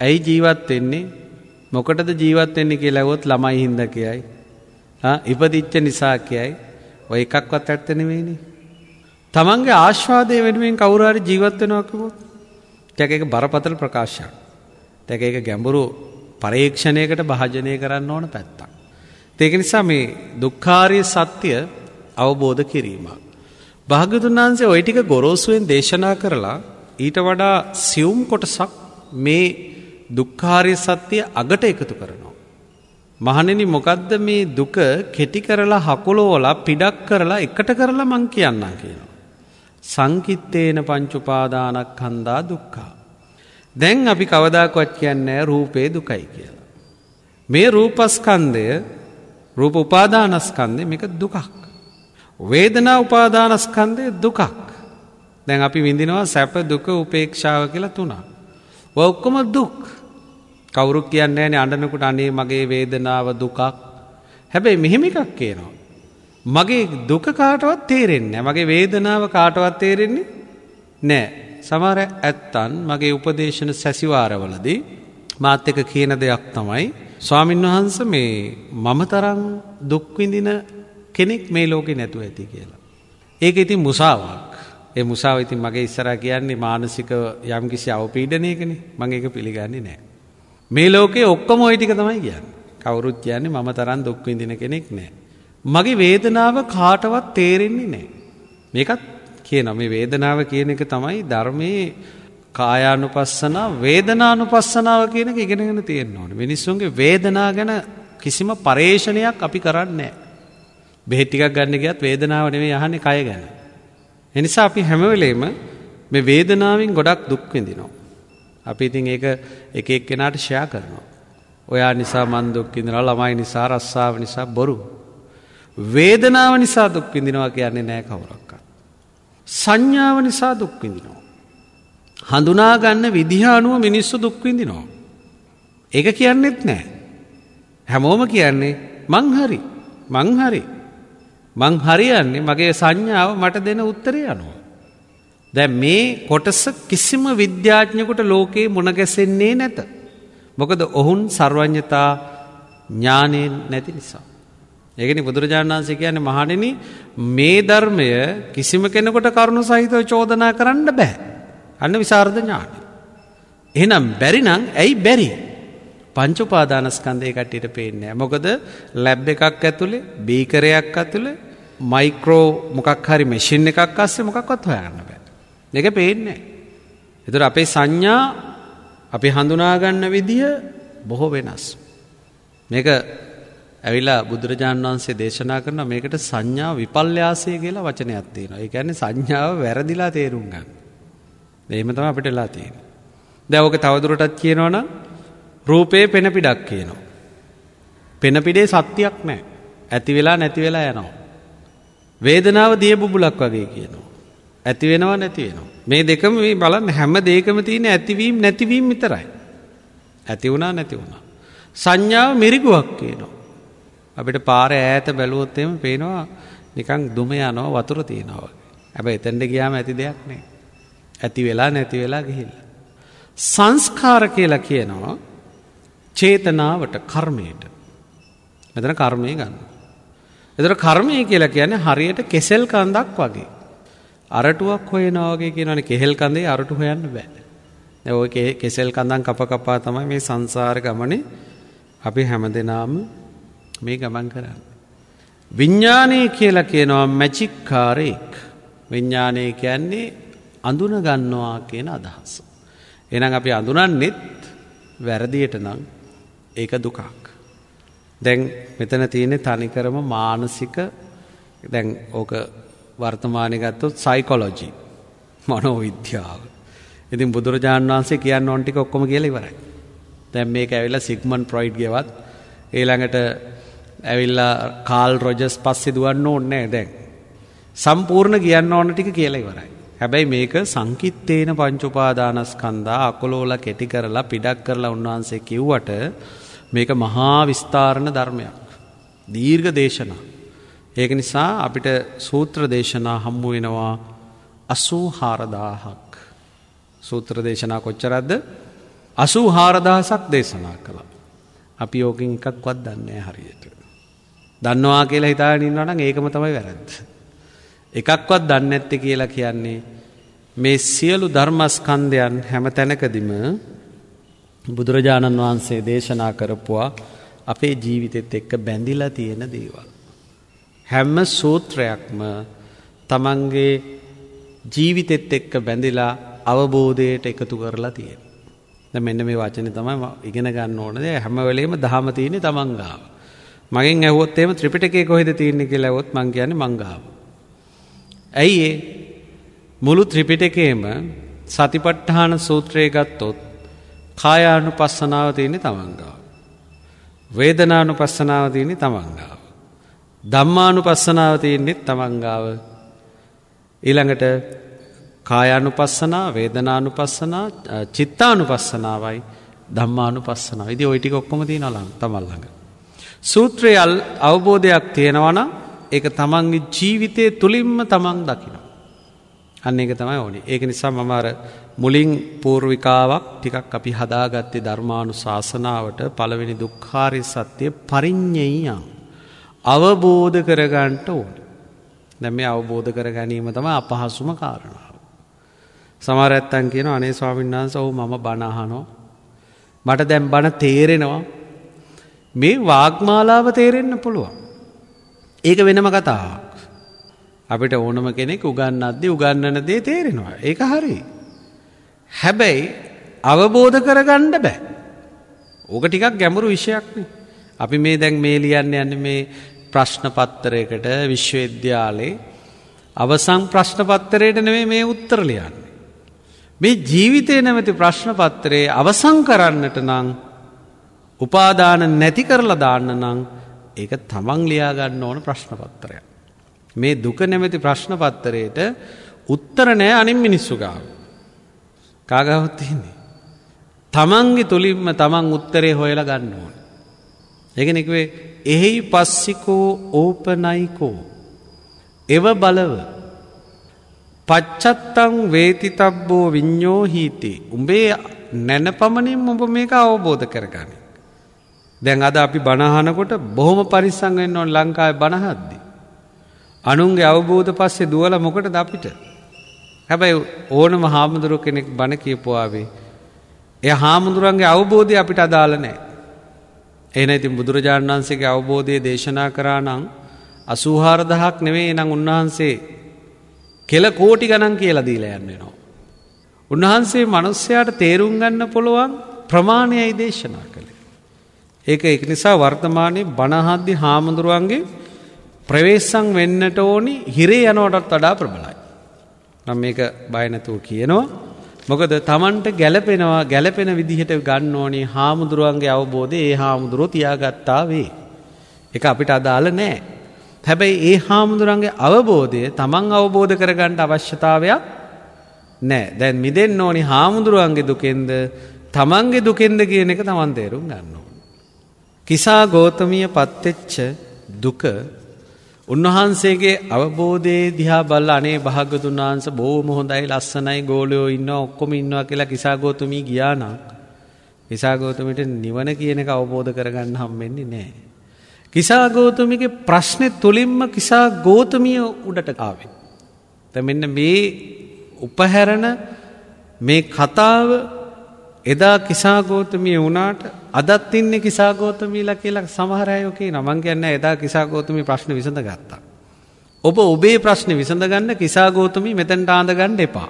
ඇයි ජීවත් වෙන්නේ? මොකටද ජීවත් වෙන්නේ කියලා ඇහුවොත් ළමයි හින්දා කියයි. ආ ඉපදිච්ච නිසා කියයි. ඔය එකක්වත් ඇත්ත නෙවෙයිනේ. තමන්ගේ ආශ්වාදය වෙනුවෙන් කවුරුහරි ජීවත් වෙනවා කිව්වොත් ටැක එක බරපතල ප්‍රකාශයක්. ටැක එක ගැඹුරු පරීක්ෂණයකට භාජනය කරන්න ඕන පැත්තක්. ඒක නිසා මේ දුක්ඛාරී සත්‍ය අවබෝධ කිරීම. භාග්‍යතුන් වහන්සේ ওই ටික ගොරෝසුවෙන් දේශනා කරලා ඊට වඩා සියුම් කොටසක් මේ දුක්ඛාරී සත්‍ය අගට එකතු කරනවා. මහණෙනි මොකද්ද මේ දුක කෙටි කරලා හකුලවලා පිටක් කරලා එකට කරලා මං කියන්නම් කියනවා. සංකිත්තේන පංචුපාදානක් හන්දා දුක්කා. දැන් අපි කවදාකොත් කියන්නේ රූපේ දුකයි කියලා. මේ රූපස්කන්දය රූප උපාදානස්කන්දය මේක දුකක්. වේදනා උපාදානස්කන්දය දුකක්. දැන් අපි විඳිනවා සැප දුක උපේක්ෂාව කියලා තුනා. ඔක්කොම දුක් කවුරු කියන්නේ න අඩනකුට අනේ මගේ වේදනාව දුකක් හැබැයි මෙහෙම එකක් කියනවා. මගේ දුක කාටවත් තේරෙන්නේ මගේ වේදනාව කාටවත් තේරෙන්නේ නෑ සමහර ඇත්තන් මගේ උපදේශන සැසිවාරවලදී මාත් එක කියන දෙයක් තමයි ස්වාමින් වහන්ස මේ මම තරම් දුක් විඳින කෙනෙක් මේ ලෝකේ නැතුව ඇති කියලා. ඒක ඉතින් මුසාවක්. ඒ මුසාව ඉතින් මගේ ඉස්සරහා කියන්නේ මානසික යම්කිසි අවපීඩනයකනේ. මම ඒක පිළිගන්නේ නැහැ. මේ ලෝකේ ඔක්කොම ওই ටික තමයි කියන්නේ. කවුරුත් කියන්නේ මම තරම් දුක් විඳින කෙනෙක් නැහැ. මගේ වේදනාව කාටවත් තේරෙන්නේ නැහැ. මේකත් කියන මේ වේදනාව කියන එක තමයි ධර්මයේ කායානුපස්සනා වේදනානුපස්සනාව කියන එක ඉගෙනගෙන තියෙන්න ඕනේ. මිනිස්සුන්ගේ වේදනා ගැන කිසිම පරේෂණයක් අපි කරන්නේ නැහැ. බෙහෙත් ටිකක් ගන්න ගියත් වේදනාව නෙමෙයි අහන්නේ කය ගැන. ඒ නිසා අපි හැම වෙලෙම මේ වේදනාවෙන් ගොඩක් දුක් විඳිනවා. අපි ඉතින් ඒක එක එක්කෙනාට ෂෙයා කරනවා. ඔයා නිසා මන් දුක් විඳිනවා, ළමයි නිසා, රස්සාව නිසා, බොරු. වේදනාව නිසා දුක් විඳිනවා කියන්නේ නෑ කවුරක්වත්. සංඥාව නිසා දුක් විඳිනවා. හඳුනාගන්න විදිහ අනුව මිනිස්සු දුක් විඳිනවා. ඒක කියන්නෙත් නෑ. හැමෝම කියන්නේ මං හරි මං හරි මං හරියන්නේ මගේ සංඥාව මට දෙන උත්තරය අනුව. දැ මේ කොටස කිසිම විද්‍යාඥකුට ලෝකයේ මුණගැසෙන්නේ නැත. මොකද ඔහුන් සර්වඥතා ඥානයෙන් නැති නිසා. ඒකනි බුදුරජාණන් වහන්සේ කියන්නේ මහණෙනි මේ ධර්මය කිසිම කෙනෙකුට කරුණු සහිතව චෝදනා කරන්න බෑ. අන්න විසරද ඥානයි. එහෙනම් බැරි නම් ඇයි බැරි? පංච උපාදානස්කන්ධය කට්ටියට පේන්නේ මොකද ලැබ් එකක් ඇතුලේ බීකරයක් ඇතුලේ මයික්‍රෝ මොකක් හරි මැෂින් එකක් අස්සේ මොකක්වත් හොයාගන්න බෑ. මේක පේන්නේ නැහැ. ඒතර අපේ සංඥා අපි හඳුනා ගන්න විදිය බොහෝ වෙනස්. මේක ඇවිල්ලා බුදුරජාණන් වහන්සේ දේශනා කරන මේකට සංඥා විපල්යාසය කියලා වචනයක් තියෙනවා. ඒ කියන්නේ සංඥාව වැරදිලා තේරුම් ගන්න. එහෙම තමයි අපිට වෙලා තියෙන්නේ. දැන් ඕක තවදුරටත් කියනවනම් රූපේ පෙන පිටක් කියනවා. පෙන පිටේ සත්‍යයක් නැහැ. ඇති වෙලා නැති වෙලා යනවා. වේදනාව දිය බුබුලක් වගේ කියනවා. ඇති වෙනවා නැති වෙනවා. මේ දෙකම මේ බලන්න හැම දෙයකම තියෙන ඇතිවීම නැතිවීම විතරයි. ඇති වුණා නැති වුණා. සංඥාව මිරිගුවක් කියනවා. අපිට පාර ඈත බැලුවොත් එහෙම පේනවා නිකන් දුම යනවා වතුර තියෙනවා වගේ. හැබැයි එතනට ගියාම ඇති දෙයක් නෑ. ඇති වෙලා නැති වෙලා ගිහිල්ලා. සංස්කාර කියලා කියනවා චේතනාවට කර්මයට. මෙතන කර්මය ගන්න. එතන කර්මය කියලා කියන්නේ හරියට කෙසෙල් කන්දක් වගේ. අරටුවක් හොයනවා වගේ කියනවනේ කෙහෙල් කඳේ අරටු හොයන්න බෑ. දැන් ඔය කෙසෙල් කඳන් කප කපා තමයි මේ සංසාර ගමනේ අපි හැමදෙනාම මේ ගමන් කරන්න. විඤ්ඥානය කියලා කියනවා මැචික්කාරයෙක් විඤ්ඥානය කියන්නේ අඳුනගන්නවා කියන අදහස. එනම් අපි අඳුනන්නෙත් වැරදියට නම් ඒක දුකක්. දැන් මෙතන තියෙනෙ තනිකරම මානසික දැන් ඕක වර්තමානයගත්තොත් සයිකොලොජී මනෝ විද්‍යාව. ඉතින් බුදුරජාණන් වහන්සේ කියන්න ඔන්ටික ඔක්කොම කියල ඉවරයි. දැන් මේක ඇවිල්ලා සිග්මන් ප්‍රොයිඩ් ගෙවත් ඒළඟට ඇවිල්ලා කාල් රොජස් පස්සේ දුවන්න ඕනේ දැන්. සම්පූර්ණ කියන්න ඕන ටික කියලා ඉවරයි. හැබැයි මේක සංකිත්තේන පංච උපාදානස්කන්ධා අකලෝල කෙටි කරලා පිටක් කරලා උන්වහන්සේ කිව්වට මේක මහා විස්තරණ ධර්මයක්. දීර්ඝ දේශනා. ඒක නිසා අපිට සූත්‍ර දේශනා හම්බ වෙනවා 84000ක්. සූත්‍ර දේශනා කොච්චරද? 84000ක් දේශනා කළා. අපි ඕකෙන් එකක්වත් දන්නේ හරියට. දන්නවා කියලා හිතාගෙන ඉන්නවා නම් ඒකම තමයි වැරද්ද. එකක්වත් දන්නේ නැත්තේ කියලා කියන්නේ මේ සියලු ධර්මස්කන්ධයන් හැම තැනකදීම බුදුරජාණන් වහන්සේ දේශනා කරපුවා අපේ ජීවිතෙත් එක්ක බැඳිලා තියෙන දේවල්. හැම සූත්‍රයක්ම තමන්ගේ ජීවිතෙත් එක්ක බැඳිලා අවබෝධයට එකතු කරලා තියෙන. මෙන්න මේ වචනේ තමයි ඉගෙන ගන්න ඕනද හැම වෙලේම දහම තියෙන්නේ තමන් ගාව. මගෙන් ඇහුවොත් එහෙම ත්‍රිපිටකය කොහෙද තියෙන්නේ කියලා ඇහුවොත් මං කියන්නේ මංගාව. ඇයි ඒ මුළු ත්‍රිපිටකයේම සතිපට්ඨාන සූත්‍රය ගත්තොත් කායානුපස්සනාව තියෙන්නේ තමන්ගාව. වේදනානුපස්සනාව තියෙන්නේ තමන්ගාව. ධම්මානුපස්සනාව තියෙන්නේ තමන්ගාව. ඊළඟට කායානුපස්සනා, වේදනානුපස්සනා, චිත්තානුපස්සනාවයි ධම්මානුපස්සනාව. ඉතින් ওই ටික ඔක්කොම තියෙනවා ළඟ තමන් ළඟ. සූත්‍රයල් අවබෝධයක් තියෙනවන ඒ තමන්ගේ ජීවිතය තුළින්ම තමන් දකින. අන්න එක තමයි ඕනි ඒක නිසා මමර මුලින් පූර්විකාවක් ටිකක් අපි හදාගත්තේ ධර්මාණු ශාසනාවට පළවෙනි දුක්කාරය සත්‍යය පරිං්ඥයියන්. අවබෝධ කරගන්ට ඕන. දැම මේ අවබෝධ කර ගැනීම තම අපහසුම කාරණාව. සමර ඇත්තන් කියන අනේ ස්වාමින්න්නාන්ස ඔහු මම බණහනෝ. මට දැම් බණ තේරෙනවා මේ වාග්මාලාව තේරෙන්න පුළුවන්. ඒක වෙනම කතාවක්. අපිට ඕනම කෙනෙක් උගන්නද්දී උගන්නන දේ තේරෙනවා. ඒක හරි. හැබැයි අවබෝධ කරගන්න බෑ. ඕක ටිකක් ගැඹුරු විෂයක් නේ. අපි මේ දැන් මේ ලියන්න යන්නේ මේ ප්‍රශ්න පත්‍රයකට විශ්වවිද්‍යාලේ අවසන් ප්‍රශ්න පත්‍රයට නෙමෙයි මේ උත්තර ලියන්නේ. මේ ජීවිතේ නැමැති ප්‍රශ්න පත්‍රයේ අවසන් කරන්නට නම් උපාදාන නැති කරලා දාන්න නම් ඒක තමන් ලියා ගන්න ඕන ප්‍රශ්න පත්‍රයක්. මේ දුක නැමැති ප්‍රශ්න පත්‍රයට උත්තර නෑ අනින් මිනිස්සු ගාව. කාගවත් තියෙන්නේ. තමන්ගේ තුලින්ම තමන් උත්තරේ හොයලා ගන්න ඕන. ඒක නිකුවේ එහි පස්සිකෝ ඕපනයිකෝ එව බලව පච්චත්තං වේතිතබ්බෝ විඤ්ඤෝ හීති උඹේ නැනපමණින් උඹ මේක අවබෝධ කරගන්න. දැන් අද අපි බණහනකොට බොහොම පරිස්සං වෙන්න ඕන ලංකාවේ බණහද්දි. අනුන්ගේ අවබෝධ පස්සේ දුවල මොකටද අපිට. හැබැයි ඕනම හාමුදුරු කෙනෙක් බණ කියපුවාවේ. එය හාමුදුරන්ගේ අවබෝධය අපිට අදාළ නෑ. එන ඉතින් බුදුරජාණන් වන්සේගේ අවබෝධය දේශනා කරා නං අසූහාරදහක් නෙවේ එනම් උන්වහන්සේ කෙල කෝටි ගණන් කියලා දීලා යන්නෙනවා. උන්වහන්සේ මනුස්්‍යයාට තේරුම් ගන්න පොළොවන් ප්‍රමාණයයි දේශනා කළ. ඒක ඒක නිසා වර්තමානයේ බණහද්දි හාමුදුරුවන්ගේ ප්‍රවේශම් වෙන්නට ඕනි හිරේ යනවටත් වඩා ප්‍රබලයි. මම මේක බය නැතුව කියනවා. මොකද Tamanට ගැළපෙනවා ගැළපෙන විදිහට ගන්න ඕනි හාමුදුරුවන්ගේ අවබෝධය ඒ හාමුදුරුවෝ තියාගත්තා වේ. ඒක අපිට අදාළ නැහැ. හැබැයි ඒ හාමුදුරන්ගේ අවබෝධය තමන් අවබෝධ කරගන්නට අවශ්‍යතාවයක් නෑ දැන් මිදෙන්න ඕනි හාමුදුරුවන්ගේ දුකෙන්ද තමන්ගේ දුකෙන්ද කියන එක තමන් තේරුම් ගන්නවා. කිසා ගෝතමිය පත්වෙච්ච දුක උන්වහන්සේගේ අවබෝධයේ දිහා බල්ල අනේ භාගතුන් වහන්ස බෝම හොඳයි ලස්සනයි ගෝලයෝ ඉන්න ඔක්කොම ඉන්නවා කියලා කිසාගෝතමී ගියානම් කිසාගෝතමිට නිවන කියන එක අවබෝධ කරගන්න හම්බෙන්නේ නෑ. කිසාගෝතමිගේ ප්‍රශ්නය තුළින්ම කිසාගෝතමිය උඩට ආවෙන්. ත මෙන්න මේ උපහැරණ මේ කතාව එදා කිසාගෝතමිය වුණාට අදත් ඉන්නේ කිසාගෝතමීලා කියලා සමහර අය කියනවා. මං කියන්නේ එදා කිසාගෝතමී ප්‍රශ්න විසඳගත්තා. ඔබ ඔබේ ප්‍රශ්නේ විසඳගන්න කිසාගෝතමී මෙතෙන්ට ආඳගන්න එපා.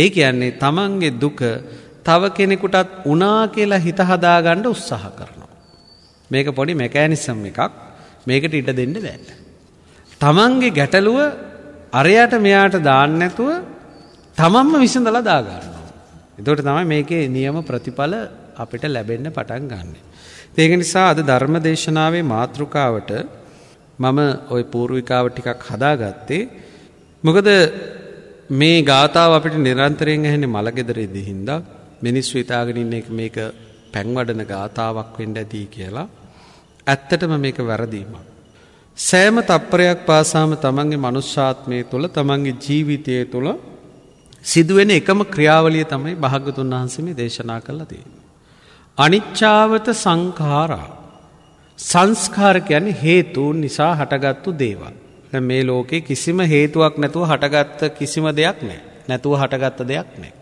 ඒ කියන්නේ තමන්ගේ දුක තව කෙනෙකුටත් උනා කියලා හිත හදාගන්න උත්සාහ කරනවා. මේක පොඩි මෙකෑනිසම් එකක්. මේකට ඉඩ දෙන්න බෑ. තමන්ගේ ගැටලුව අරයට මෙයාට දාන්න නැතුව තමන්ම විසඳලා දාගන්න. එතකොට තමයි මේකේ නියම ප්‍රතිඵල අපිට ලැබෙන්න පටන් ගන්න. ඒක නිසා අද ධර්ම දේශනාවේ මාතෘකාවට මම ওই පූර්විකාව ටිකක් හදාගත්තේ මොකද මේ ගාථාව අපිට නිරන්තරයෙන් ඇහෙන්නේ මලගෙදරේදී හින්දා මිනිස්සු හිතාගෙන ඉන්නේ මේක පැන්වඩන ගාතාවක් වෙන්න ඇති කියලා. ඇත්තටම මේක වැරදීමක්. සෑම තප්පරයක් පාසාම තමන්ගේ මනුෂ්‍යාත්මය තුළ තමන්ගේ ජීවිතය තුළ සිදුවෙන එකම ක්‍රියාවලිය තමයි භාගතුන් වහන්සේ මේ දේශනා කළා තියෙන්නේ. අනිච්චාවත සංඛාරා සංස්කාර කියන්නේ හේතුන් නිසා හටගත්තු දේවල්. දැන් මේ ලෝකේ කිසිම හේතුවක් නැතුව හටගත්ත කිසිම දෙයක් නැහැ. නැතුව හටගත්ත දෙයක් නැහැ.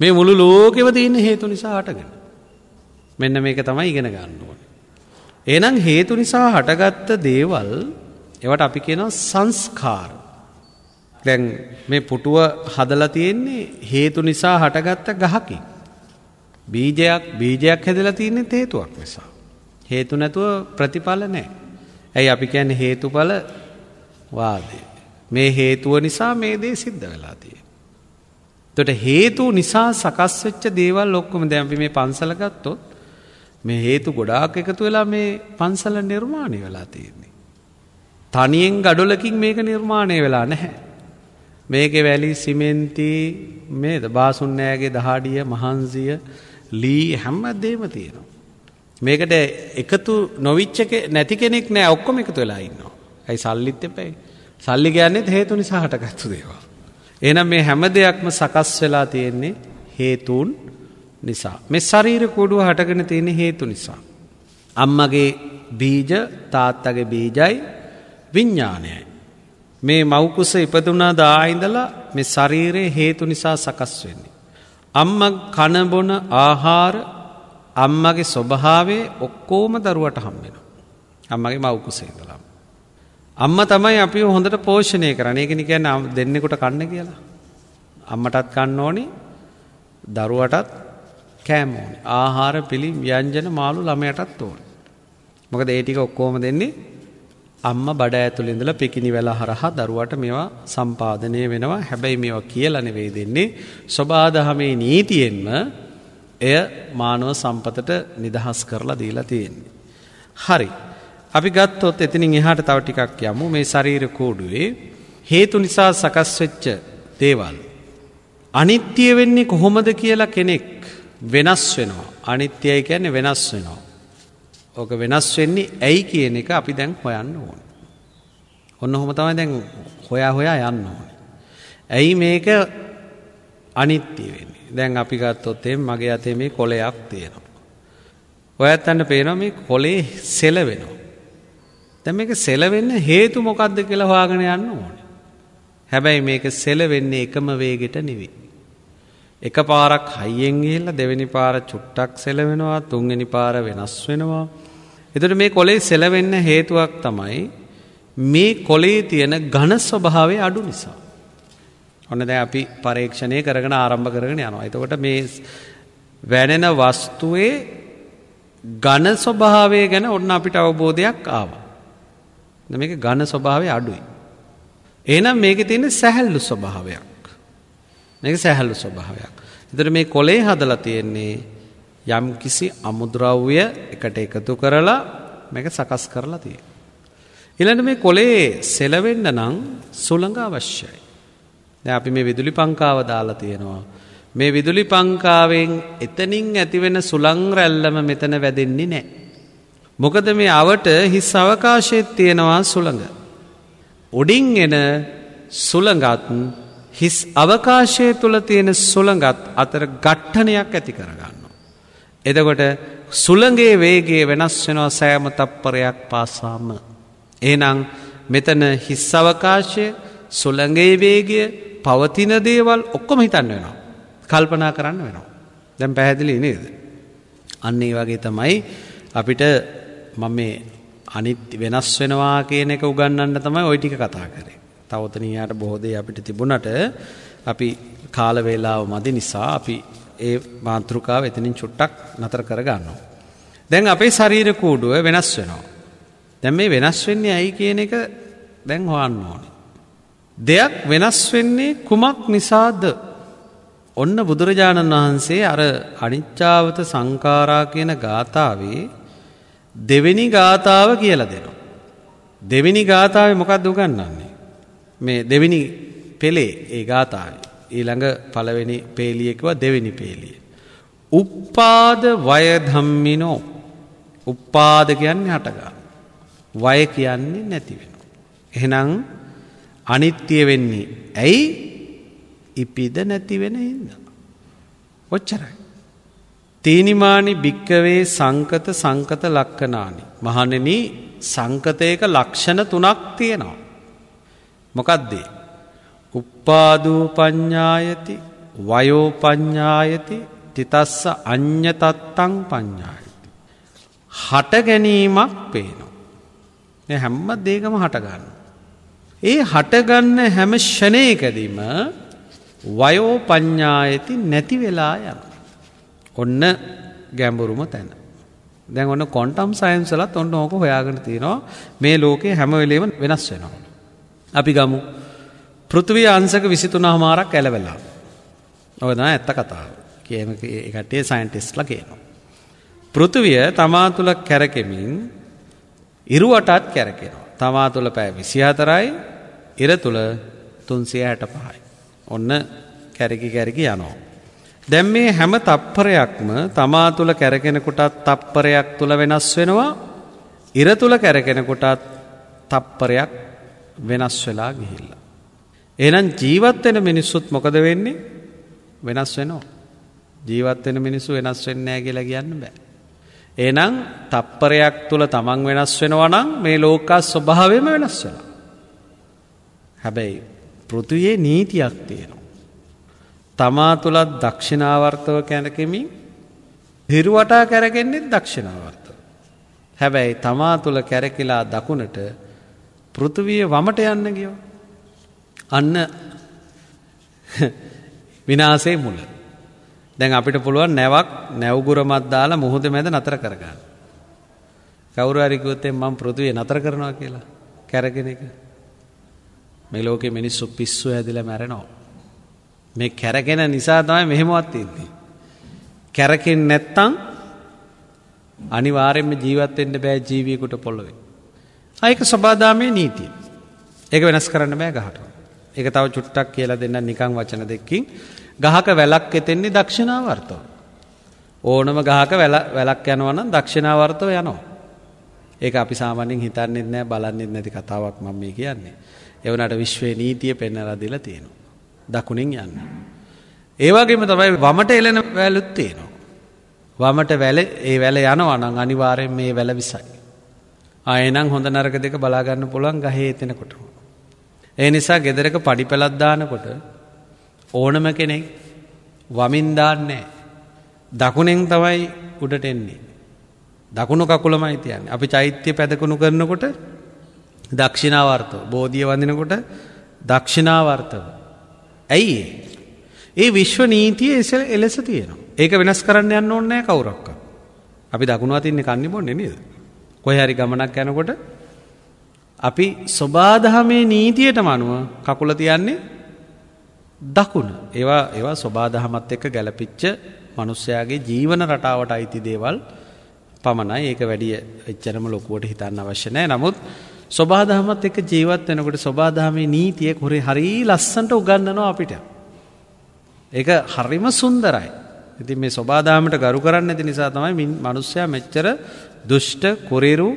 මේ මුළු ලෝකෙම තියෙන හේතු නිසා හටගෙන. මෙන්න මේක තමයි ඉගෙන ගන්න ඕනේ. එහෙනම් හේතු නිසා හටගත්ත දේවල් ඒවට අපි කියනවා සංස්කාර. දැන් මේ පුටුව හදලා තියෙන්නේ හේතු නිසා හටගත්ත ගහකින්. බීජයක් බීජයක් හැදලා තියෙන්නේ හේතුවක් නිසා. හේතු නැතුව ප්‍රතිඵල නැහැ. ඇයි අපි කියන්නේ හේතුඵල වාදය. මේ හේතුව නිසා මේ දේ සිද්ධ වෙලා තියෙන්නේ. එතකොට හේතු නිසා සකස් වෙච්ච දේවල් ඔක්කොම දැන් අපි මේ පන්සල ගත්තොත් මේ හේතු ගොඩාක් එකතු වෙලා මේ පන්සල නිර්මාණය වෙලා තියෙන්නේ. තනියෙන් ගඩොලකින් මේක නිර්මාණය වෙලා නැහැ. මේකේ වැලි සිමෙන්ති මේ බාසුන්නෑගේ දහඩිය මහන්සිය ලී හැම දේම තියෙනවා. මේකට එකතු නොවිච්චක නැති කෙනෙක් නෑ ඔක්කොම එකතු වෙලා ඉන්නවා. ඇයි සල්ලිත් එපයි. සල්ලි ගැන්නෙත් හේතු නිසා හටගත්තු දේවා. එනම් මේ හැම දෙයක්ම සකස් වෙලා තියෙන්නේ හේතුන් නිසා. මෙ ශරීර කුඩුව හටගෙන තියෙන හේතු නිසා. අම්මගේ බීජ තාත්තගේ බීජයි විඤ්ඥානයයි. මේ මව්කුස ඉපදුනා දායිඳලා මේ ශරීරයේ හේතු නිසා සකස් වෙන්නේ. අම්ම කනබොන ආහාර අම්මගේ ස්වභාවේ ඔක්කෝම දරුවට හම්බෙන. අම්මගේ මව්කුසේදලම්. අම්ම තමයි අපි හොඳට පෝෂණය කරන ඒගෙන කියන්න දෙන්නෙකුට කන්න කියලා. අම්මටත් කන්න ඕනි දරුවටත් කෑමෝනි ආහාර පිළි ව්‍යංජන මාළු ළමයටත් ඕන. මොකද ඒ ටික ඔක්කෝම දෙන්නේ අම්මා බඩ ඇතුළේ ඉඳලා පිකිනි වෙලා හරහා දරුවාට මේවා සම්පාදනය වෙනවා. හැබැයි මේවා කියලා නෙවෙයි දෙන්නේ. සබාදහමේ නීතියෙන්ම එය මානව සම්පතට නිදහස් කරලා දීලා තියෙන්නේ. හරි. අපි ගත්තොත් එතනින් එහාට තව ටිකක් යමු. මේ ශරීර කෝඩුවේ හේතු නිසා සකස් වෙච්ච දේවල් අනිත්‍ය වෙන්නේ කොහොමද කියලා කෙනෙක් වෙනස් වෙනවා. අනිත්‍යයි කියන්නේ වෙනස් වෙනවා. ඕක වෙනස් වෙන්නේ ඇයි කියන එක අපි දැන් හොයන්න ඕන. ඔන්න ඔහොම තමයි දැන් හොයා හොයා යන්න ඕනේ. ඇයි මේක අනිත්‍ය වෙන්නේ? දැන් අපි ගත්තොත් මගේ අතේ මේ කොලයක් තියෙනවා. ඔයත් අන්න පේනවා මේ කොලේ සෙල වෙනවා. දැන් මේක සෙල වෙන්න හේතු මොකද්ද කියලා හොයාගෙන යන්න ඕනේ. හැබැයි මේක සෙල වෙන්නේ එකම වේගෙට නෙවෙයි. එකපාරක් හයියෙන් ගිහිල්ලා දෙවෙනි පාර චුට්ටක් සෙල වෙනවා, තුන්වෙනි පාර වෙනස් වෙනවා. එතට මේ කොලේ සෙලවෙන්න හේතුවක් තමයි මේ කොලේ තියෙන ඝන ස්වභාවය අඩු නිසා. ඔන්න දැන් අපි පරීක්ෂණය කරගෙන ආරම්භ කරගෙන යනවා. එතකොට මේ වැනෙන වස්තුවේ ඝන ස්වභාවය ගැන ඔන්න අපිට අවබෝධයක් ආවා. දැන් මේක ඝන ස්වභාවය අඩුයි. එහෙනම් මේකේ තියෙන සැහැල්ලු ස්වභාවයක්. මේක සැහැල්ලු ස්වභාවයක්. එතකොට මේ කොලේ හදලා තියෙන්නේ යම් කිසි අමුද්‍රව්‍ය එකට එකතු කරලා මේක සකස් කරලා තියෙන. ඊළඟ මේ කොලේ සෙලවෙන්න නම් සුළඟ අවශ්‍යයි. දැන් අපි මේ විදුලි පංකාව දාලා තියෙනවා. මේ විදුලි පංකාවෙන් එතනින් ඇතිවෙන සුළං රැල්ලම මෙතන වැදෙන්නේ නැහැ. මොකද මේ අවට හිස් අවකාශයේ තියෙනවා සුළඟ. උඩින් එන සුළඟත් හිස් අවකාශය තුළ තියෙන සුළඟත් අතර ගට්ටනයක් ඇති කරගන්න. එතකොට සුළඟේ වේගේ වෙනස් වෙනවා සෑම තප්පරයක් පාසාම. එහෙනම් මෙතන හිස් අවකාශය සුළඟේ වේගය පවතින දේවල් ඔක්කොම හිතන්න වෙනවා. කල්පනා කරන්න වෙනවා. දැන් පැහැදිලි නේද. අන්න ඒ වගේ තමයි අපිට මම මේ අනිත් වෙනස් වෙනවා කියන එක උගන්නන්න තමයි ওই ටික කතා කරේ. තවතනියට බොහෝ දේ අපිට තිබුණට අපි කාල වේලාව මදි නිසා අපි ඒ මාත්‍රිකාව එතනින් චුට්ටක් නතර කර ගන්නවා. දැන් අපේ ශරීර කූඩුව වෙනස් වෙනවා. දැන් මේ වෙනස් වෙන්නේ ඇයි කියන එක දැන් හොයන්න ඕනේ. දෙයක් වෙනස් වෙන්නේ කුමක් නිසාද? ඔන්න බුදුරජාණන් වහන්සේ අර අනිච්චාවත සංඛාරා කියන ගාථාවේ දෙවෙනි ගාථාව කියලා දෙනවා. දෙවෙනි ගාථාවේ මොකද්ද උගන්වන්නේ? මේ දෙවෙනි පෙළේ ඒ ගාථාවේ ඊළඟ පළවෙනි පේලියකව දෙවෙනි පේලිය. උප්පාද වය ධම්මිනෝ උප්පාද කියන්නේ හටගන්න. වය කියන්නේ නැති වෙනවා. එහෙනම් අනිත්‍ය වෙන්නේ ඇයි? ඉපිද නැති වෙන හින්දා. ඔච්චරයි. තීනිමානි භික්කවේ සංකත සංකත ලක්කනානි. මහණෙනි සංකතයක ලක්ෂණ තුනක් තියෙනවා. මොකක්දේ? උප්පාදූ ප්ඥායති වයෝපඥ්ඥායති තිතස්ස අ්‍යතත්තං ප්ඥායති. හට ගැනීමක් පේනවා. හැම්ම දේකම හටගන්න. ඒ හටගන්න හැම ෂණයකදීම වයෝපඥ්ඥායති නැති වෙලා යන. ඔන්න ගැඹුරුම තැන. දැන් ඔන්න කොන්ටම් සයින්සලත් ඔන්න ඕක හොයාගෙන තියෙනවා මේ ලෝකේ හැමවෙලේම වෙනස් වෙනවා. අපි ගමු පෘථිවිය අංශක 23 මාරක් ඇලවලා. ඔය තමයි ඇත්ත කතාව. කියන එකටේ සයන්ටිස්ට්ලා කියනවා. පෘථිවිය තමා තුල කැරකෙමින් ඉරුවටත් කැරකෙනවා. තමා තුල පැය 24යි, ඉර තුල 365යි. ඔන්න කැරකි කැරකි යනවා. දැන් මේ හැම තප්පරයක්ම තමා තුල කැරකෙන කොටත් තප්පරයක් තුල වෙනස් වෙනවා. ඉර තුල කැරකෙන කොටත් තප්පරයක් වෙනස් වෙලා ගිහිල්ලා එහෙනම් ජීවත් වෙන මිනිස්සුත් මොකද වෙන්නේ? වෙනස් වෙනවා. ජීවත් වෙන මිනිස්සු වෙනස් වෙන්නේ නැහැ කියලා කියන්න බෑ. එහෙනම් තප්පරයක් තුල තමන් වෙනස් වෙනවා නම් මේ ලෝකා ස්වභාවයම වෙනස් වෙනවා. හැබැයි පෘථුවේ නීතියක් තියෙනවා. තමා තුලත් දක්ෂිනාවර්තව කැනකෙමින් හිරුවටා කැරකෙන්නේ දක්ෂිනාවර්තව. හැබැයි තමා තුල කැරකිලා දකුණට පෘථුවිය වමට යන්න ගියෝ. අන්න විනාසේ මුල. දැන් අපිට පුළුවන් නැවක් නැව්ගුරමක් දාලා මුහුද මැද නතර කරගන්න. කවුරු හරි කිව්වොත් මම පෘථුවේ නතර කරනවා කියලා කැරගෙන එක. මේ ලෝකේ මිනිස්සු පිස්සු හැදිලා මැරෙනවා. මේ කැරගෙන නිසා තමයි මෙහෙමවත් තියෙන්නේ. කැරකෙන්නේ නැත්තම් අනිවාර්යෙන්ම ජීවත් වෙන්න බෑ ජීවියෙකුට පොළොවේ. ආයක සබාදාමේ නීතිය. ඒක වෙනස් කරන්න බෑ ගහට. ඒක තව චුට්ටක් කියලා දෙන්න නිකං වචන දෙකකින් ගහක වැලක් එතෙන්නේ දක්ෂිනාවර්තව. ඕනම ගහක වැලක් යනවා නම් දක්ෂිනාවර්තව යනවා. ඒක අපි සාමාන්‍යයෙන් හිතන්නේ නැහැ බලන්නේ නැති කතාවක් මම මේ කියන්නේ. ඒ වුණාට විශ්වයේ නීතිය පෙන්වලා දීලා තියෙනවා. දකුණින් යන්න. ඒ වගේම තමයි වමට එළෙන වැලුත් තියෙනවා. වමට වැල ඒ වැල යනවා නම් අනිවාර්යෙන් මේ වැල විසයි. ආයෙනම් හොඳ නරක දෙක බලා ගන්න පුළුවන් ගහේ එතනකොටම. ඒ නිසා ගෙදරක පඩිපලක් දානකොට ඕනම කෙනෙක් වමින් දාන්නේ දකුණෙන් තමයි උඩට එන්නේ. දකුණු කකුලමයි තියන්නේ. අපි චෛත්‍ය පැදකුණු කරනකොට දක්ෂිනාවර්තව බෝධිය වඳිනකොට දක්ෂිනාවර්තව. ඇයි ඒ විශ්ව නීතිය එසල එලෙස තියෙනවා. ඒක වෙනස් කරන්න යන්න ඕනේ නැහැ කවුරක්වත්. අපි දකුණු අතින්නේ කන්නේ බොන්නේ නේද? කොහේ හරි ගමනක් යනකොට අපි ස්වබාදහමේ නීතියටම අනුව කකුල තියන්නේ දකුණ. ඒවා ඒවා ස්වබාදහමත් එක්ක ගැලපිච්ච මිනිස්යාගේ ජීවන රටාවට අයිති දේවල් පමණයි. ඒක වැඩි එච්චරම ලොකුවට හිතන්න අවශ්‍ය නැහැ. නමුත් ස්වබාදහමත් එක්ක ජීවත් වෙනකොට ස්වබාදහමේ නීතිය කුරේ හරි ලස්සන්ට උගන්වනවා අපිට. ඒක හරිම සුන්දරයි. ඉතින් මේ ස්වබාදහමට ගරු කරන්නේ නැති නිසා තමයි මිනිස්සයා මෙච්චර දුෂ්ට කුරිරු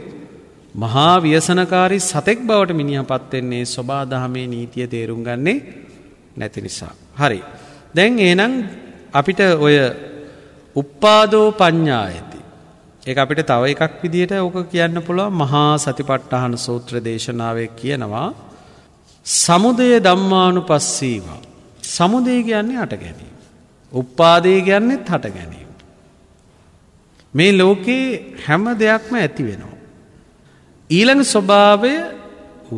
මහා ව්‍යසනකාරී සතෙක් බවට මිනිහපත් වෙන්නේ සබාදහමේ නීතිය තේරුම් ගන්නේ නැති නිසා. හරි. දැන් එහෙනම් අපිට ඔය uppādō paññāyati. ඒක අපිට තව එකක් විදිහට ඕක කියන්න පුළුවන් මහා සතිපට්ඨාන සූත්‍ර දේශනාවේ කියනවා සමුදය ධම්මානුපස්සීවා. සමුදය කියන්නේ හට ගැනීම. uppādē කියන්නේත් හට ගැනීම. මේ ලෝකේ හැම දෙයක්ම ඇති වෙනවා. ඊළඟ ස්වභාවය